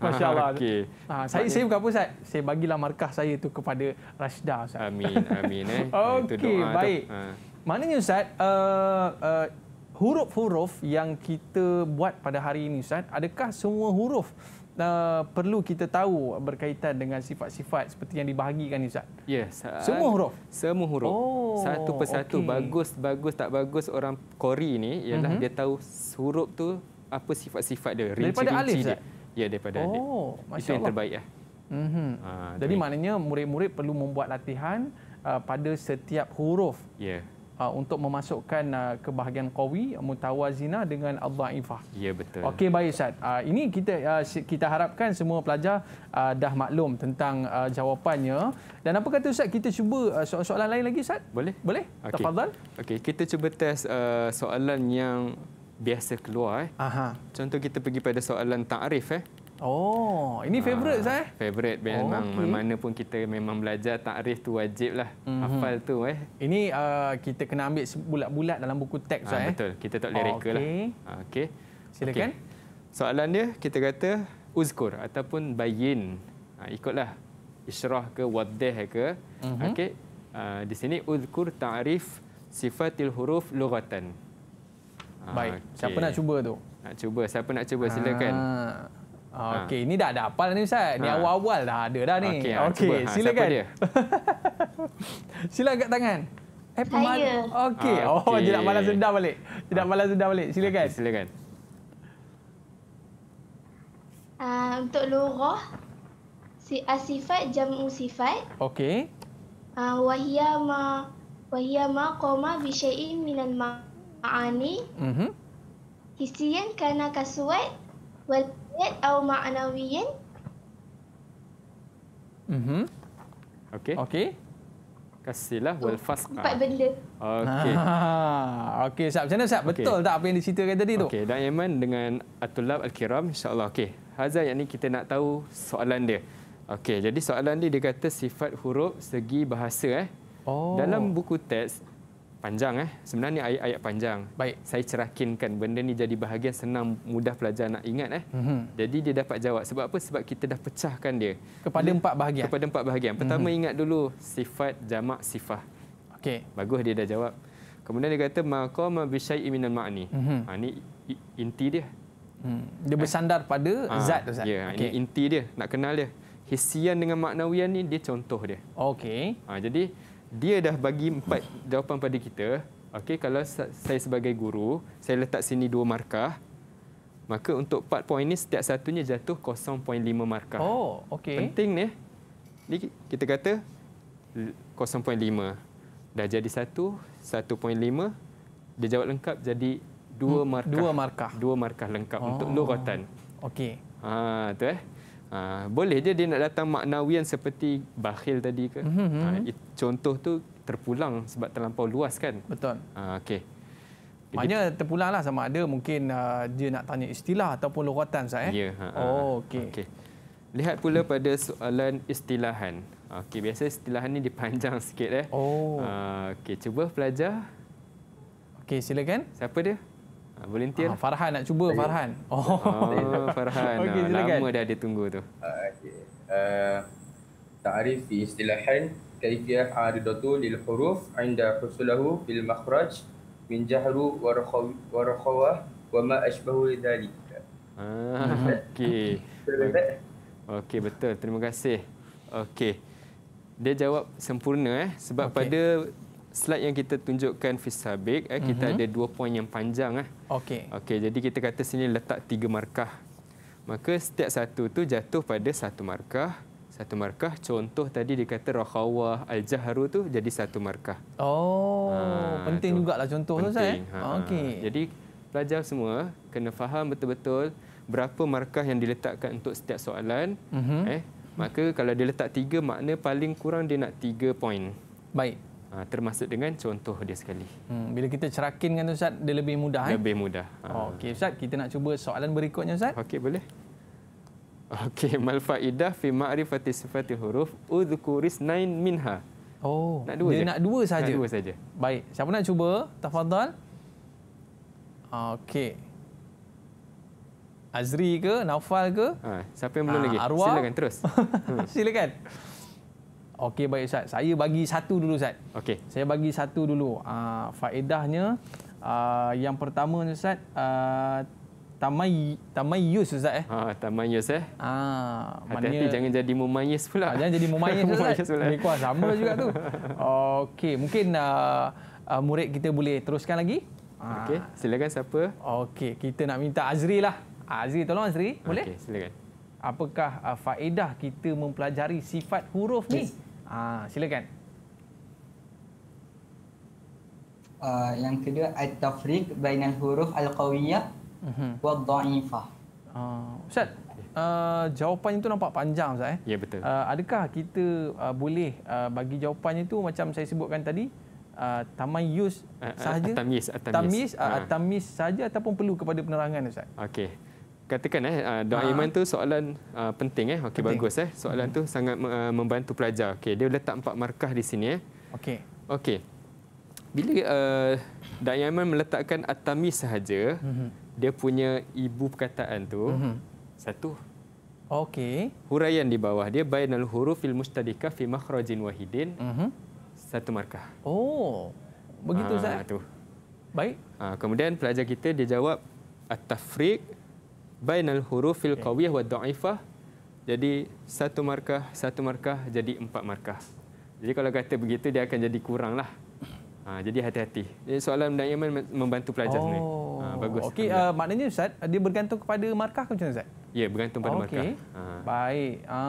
S2: Masya Allah. Ah, okay.
S1: ha, saya, saya bukan apa, Ustaz. Saya bagilah markah saya itu kepada Rashda. Ustaz. Amin, amin. Eh. Okey, baik. Ha. Maknanya, Ustaz, uh, uh, huruf-huruf yang kita buat pada hari ini, Ustaz, adakah semua huruf uh, perlu kita tahu berkaitan dengan sifat-sifat seperti yang dibahagikan Ustaz? Yes. Uh, Semua huruf? Semua huruf. Oh, satu persatu. Okay. Bagus, bagus, tak bagus. Orang Kori ni
S2: ialah mm-hmm. dia tahu huruf tu apa sifat-sifat dia. Rinci, daripada rinci alif, dia. Ya, daripada oh, alif. Itu yang terbaik. Ya. Mm-hmm. Ha, Jadi maknanya
S1: murid-murid perlu membuat latihan uh, pada setiap huruf. Ya. Yeah uh, untuk memasukkan uh, ah, bahagian kawi mutawazina dengan dhaifah.
S2: Ya betul. Okey
S1: baik Ustaz. Uh, ini kita uh, kita harapkan semua pelajar uh, dah maklum tentang uh, jawapannya. Dan apa kata Ustaz kita cuba uh, soalan-soalan lain lagi Ustaz? Boleh? Boleh? Okay. Tafadhal.
S2: Okey, kita cuba test uh, soalan yang biasa keluar eh. Aha. Contoh kita pergi pada soalan takrif eh.
S1: Oh, ini favorite saya. Uh,
S2: favourite memang oh, okay. mana pun kita memang belajar takrif tu wajib lah.
S1: Mm -hmm. Hafal tu eh. Ini uh, kita kena ambil bulat-bulat dalam buku teks saya. Uh, eh?
S2: betul, kita tak boleh reka lah. okay. lah. Okay. Silakan. Okay. Soalan dia kita kata uzkur ataupun bayin. Uh, ikutlah. Isyrah ke wadah ke. Mm -hmm. Okay. Uh, di sini uzkur takrif sifatil huruf lughatan. Baik. Okay. Siapa nak cuba tu? Nak cuba. Siapa nak cuba? Silakan. Haa.
S1: Ah. Okey, ha. ni dah ada apa ni Ustaz. Ni ah. awal-awal dah ada dah ni. Okey, ah, okay, ha, silakan. Siapa dia? Sila angkat tangan. Eh, Saya. Okey. Ha, okay. Oh, dia nak balas dendam balik. Dia nak ha. balas dendam balik. Silakan. Okay, silakan. Uh, untuk lorah, si asifat jam sifat. Okey. Uh, wahia ma wahia ma qoma bi syai'in minal ma'ani. Mhm. Hisyan kana kasuat wal Ma'naviyat atau ma'naviyin? Mhm. Okay. Okey.
S2: Kasilah wal fasqa. Empat benda. Okey. Ah, okey, siap. Macam mana siap? Betul tak apa yang diceritakan tadi tu? Okey, dan Yaman dengan Atulab Al-Kiram insya-Allah. Okey. Hazal yang ni kita nak tahu soalan dia. Okey, jadi soalan ni dia kata sifat huruf segi bahasa
S3: eh. Oh. Dalam
S2: buku teks panjang eh sebenarnya ayat-ayat panjang baik saya cerahkinkan benda ni jadi bahagian senang mudah pelajar nak ingat eh mm-hmm. jadi dia dapat jawab sebab apa sebab kita dah pecahkan dia kepada empat bahagian kepada empat bahagian pertama mm-hmm. ingat dulu sifat jamak sifah okey bagus dia dah jawab kemudian dia kata maqama bi syai'in minal ma'ni mm-hmm. ha ni inti dia
S3: mm. dia eh?
S1: bersandar eh? pada
S3: ha, zat tu zat ya okay. ini
S2: inti dia nak kenal dia hisian dengan maknawian ni dia contoh dia okey ha jadi dia dah bagi empat jawapan pada kita. Okey, kalau saya sebagai guru, saya letak sini dua markah. Maka untuk empat poin ini setiap satunya jatuh 0.5 markah. Oh, okey. Penting ni. Ni kita kata 0.5. Dah jadi satu, 1.5. Dia jawab lengkap jadi dua hmm, markah. Dua markah. Dua markah lengkap oh. untuk lorotan. Okey. Ha, tu eh. Ha, boleh je dia nak datang maknawian seperti bakhil tadi ke? Mhm, mhm, ha, mhm. it, contoh tu
S1: terpulang sebab terlampau luas kan? Betul. Ha, okay. Maknanya terpulang lah sama ada mungkin uh, dia nak tanya istilah ataupun lorotan saya. Eh? Ya. Ha, ha, ha. oh, okay. okay.
S2: Lihat pula pada soalan istilahan. okay biasa istilahan ni dipanjang sikit eh. Oh. Uh, okey, cuba pelajar. Okey, silakan. Siapa dia?
S1: Ah, volunteer. Ah, Farhan nak cuba, Ayuh. Farhan. Oh, oh. Farhan. Okay, ah, silakan. Lama
S2: dah dia tunggu tu. Okay. Uh, ah, Ta'rif fi istilahan kaifiyah aridatu lil huruf inda husulahu fil makhraj min jahru wa rakhawah wa ma ashbahu dhalik. Okey. Okey, betul. Terima kasih. Okey. Dia jawab sempurna eh. Sebab okay. pada slide yang kita tunjukkan fisabik eh, kita mm-hmm. ada dua poin yang panjang eh. Okey. Okey, jadi kita kata sini letak tiga markah. Maka setiap satu tu jatuh pada satu markah. Satu markah. Contoh tadi dikata kata Rakhawah Al-Jahru tu jadi satu markah.
S1: Oh, ha, penting tu. jugalah contoh eh? penting. tu saya. Ha, Okey.
S2: Jadi pelajar semua kena faham betul-betul berapa markah yang diletakkan untuk setiap soalan. Mm-hmm. Eh, maka kalau dia letak tiga, makna paling kurang dia nak tiga poin. Baik. Ha, termasuk dengan contoh dia sekali.
S1: Hmm, bila kita cerakin kan Ustaz, dia lebih mudah. Eh?
S2: Lebih eh? mudah. Oh,
S1: Okey Ustaz, kita nak cuba soalan berikutnya Ustaz. Okey boleh.
S2: Okey, mal faidah fi ma'rifati sifati huruf udhkuris nain minha.
S1: Oh, nak dua dia je? nak dua saja. dua saja. Baik, siapa nak cuba? Tafadhal. Okey. Azri ke, Naufal ke? Ha, siapa yang belum ha, lagi? Arwah. Silakan terus. Hmm. Silakan. Okey baik Ustaz. Saya bagi satu dulu Ustaz. Okey. Saya bagi satu dulu. Uh, faedahnya uh, yang pertama Ustaz uh, ah, tamai tamayus Ustaz eh. Ha tamayus eh. Ha Hati-hati jangan
S2: jadi mumayis pula. Ha, jangan jadi mumayis Ustaz. mumayis pula. Lebih kurang sama juga tu.
S1: Okey mungkin uh, uh, murid kita boleh teruskan lagi. Ha. Okey silakan siapa? Okey kita nak minta Azri lah. Azri tolong Azri boleh? Okey silakan. Apakah faedah kita mempelajari sifat huruf ni? Yes. Ah, silakan. Uh, yang kedua at-tafriq bainal huruf al-qawiyyah uh-huh. Mhm. wa dha'ifah. Uh, ah, Ustaz, uh, jawapan itu nampak panjang Ustaz.
S2: Eh? Ya, betul. Uh,
S1: adakah kita uh, boleh uh, bagi jawapannya itu macam saya sebutkan tadi, uh, tamayus sahaja? Uh, uh, atamis. Atamis, atamis, uh, uh. atamis sahaja ataupun perlu kepada penerangan Ustaz?
S2: Okay katakan eh ah, doa ha. iman ah. tu soalan uh, penting eh. Okey bagus eh. Soalan hmm. tu sangat uh, membantu pelajar. Okey, dia letak empat markah di sini eh. Okey. Okey. Bila uh, doa iman meletakkan atami sahaja, hmm. dia punya ibu perkataan tu hmm. satu
S1: Okey.
S2: Huraian di bawah dia bainal huruf fil mustadika fi makhrajin wahidin. hmm Satu markah.
S3: Oh. Begitu Ustaz. Ha,
S2: tu. Baik. Ha, kemudian pelajar kita dia jawab at-tafriq bainal hurufil qawiyah wa dha'ifah jadi satu markah satu markah jadi empat markah jadi kalau kata begitu dia akan jadi kuranglah ha jadi hati-hati soalan dan iman membantu pelajar oh. sebenarnya ha bagus okey uh,
S1: maknanya ustaz dia bergantung kepada markah ke macam mana ustaz
S2: Ya, bergantung pada okay. markah. Ha.
S1: Baik. Ha.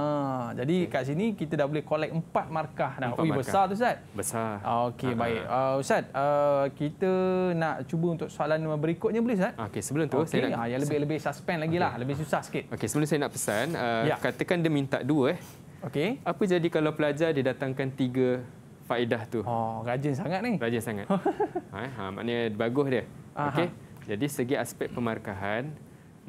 S1: Jadi okay. kat sini kita dah boleh collect empat markah. Dah. Empat Ui, markah. Besar tu Ustaz? Besar. Okey, ha. baik. Uh, Ustaz, uh, kita nak cuba untuk soalan berikutnya boleh Ustaz? Okey, sebelum tu okay. saya nak... Ha, yang lebih-lebih suspend lagi okay. lah. Lebih susah sikit.
S2: Okey, sebelum saya nak pesan, uh, ya. katakan dia minta dua. Eh. Okey. Apa jadi kalau pelajar dia datangkan tiga faedah tu? Oh, rajin sangat ni. Rajin sangat. Ha, ha, maknanya bagus dia. Okey. Jadi segi aspek pemarkahan,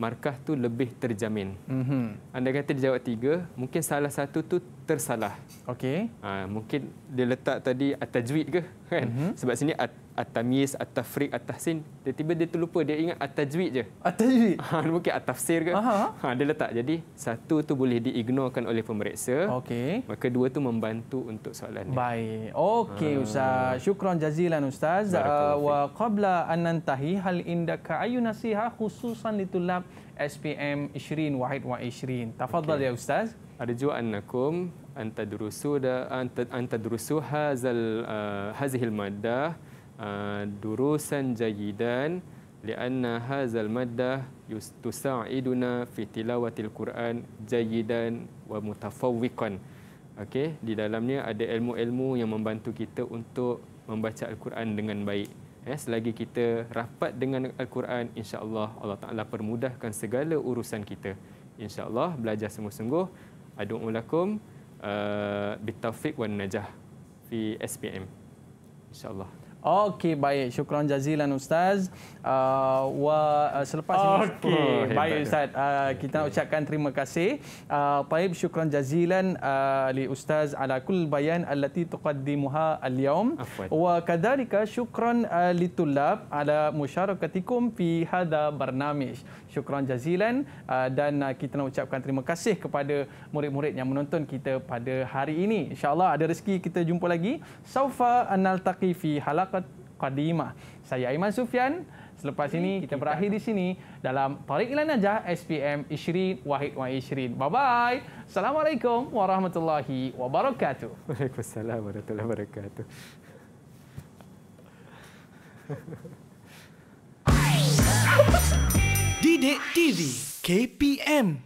S2: markah tu lebih terjamin. Mm-hmm. Anda kata dia jawab tiga, mungkin salah satu tu tersalah. Okey. Ha, mungkin dia letak tadi atajwid ke kan? Mm-hmm. Sebab sini at at-tamyiz, at-tafriq, at-tahsin. Tiba-tiba dia terlupa, dia ingat at-tajwid je. At-tajwid? Ha, mungkin at-tafsir ke. Ha, dia letak. Jadi, satu tu boleh diignorkan oleh pemeriksa. Okey. Maka dua tu membantu untuk soalan dia. Baik.
S1: Okey, ha. Ustaz. Syukran jazilan, Ustaz. Uh, wa qabla anantahi hal indaka ayu nasiha khususan litulab SPM 20 Wahid wa 20. Tafadhal okay. ya Ustaz. Arju annakum antadrusu da antadrusu hazal
S2: uh, hazihil maddah Ah, durusan jayidan lianna hazal maddah tusaiduna fi tilawatil quran jayidan wa mutafawwiqan okey di dalamnya ada ilmu-ilmu yang membantu kita untuk membaca al-Quran dengan baik eh selagi kita rapat dengan al-Quran insya-Allah Allah Taala permudahkan segala urusan kita insya-Allah belajar sungguh-sungguh adu'ulakum uh, ah, bitaufiq wan najah fi SPM insya-Allah
S1: Okey baik. Syukran jazilan ustaz. Uh, wa ah, selepas ini Okey oh, baik ustaz. Uh, kita okay. ucapkan terima kasih. Uh, baik syukran jazilan uh, li ustaz ala kul bayan allati tuqaddimuha al-yawm. Wa kadhalika syukran uh, litullab ala musyarakatikum fi hadha barnamish syukran jazilan ah, dan ah, kita nak ucapkan terima kasih kepada murid-murid yang menonton kita pada hari ini. InsyaAllah ada rezeki kita jumpa lagi. Saufa analtaqi fi halaqat qadimah. Saya Aiman Sufian. Selepas ini kita berakhir di sini dalam Tarik Ilan Najah SPM Ishrin Wahid Wa Ishrin. Bye-bye. Assalamualaikum warahmatullahi wabarakatuh.
S2: Waalaikumsalam warahmatullahi wabarakatuh.
S1: Ha ha ha! Sidik TV KPM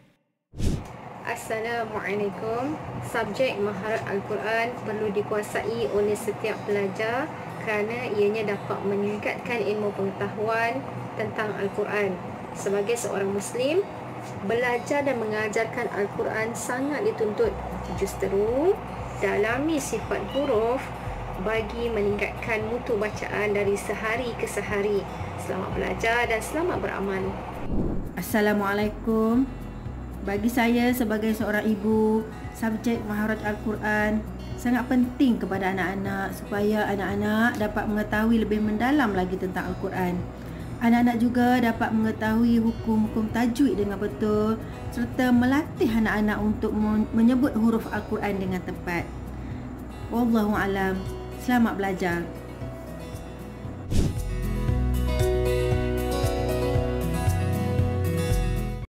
S2: Assalamualaikum Subjek Maharat Al-Quran perlu dikuasai oleh setiap pelajar kerana ianya dapat meningkatkan ilmu pengetahuan tentang Al-Quran Sebagai seorang Muslim, belajar dan mengajarkan Al-Quran sangat dituntut Justeru, dalami sifat huruf bagi meningkatkan mutu bacaan dari sehari ke sehari Selamat belajar dan selamat beramal Assalamualaikum. Bagi saya sebagai seorang ibu, subjek maharat Al-Quran sangat penting kepada anak-anak supaya anak-anak dapat mengetahui lebih mendalam lagi tentang Al-Quran. Anak-anak juga dapat mengetahui hukum-hukum tajwid dengan betul serta melatih anak-anak untuk menyebut huruf Al-Quran dengan tepat. Wallahu alam. Selamat belajar.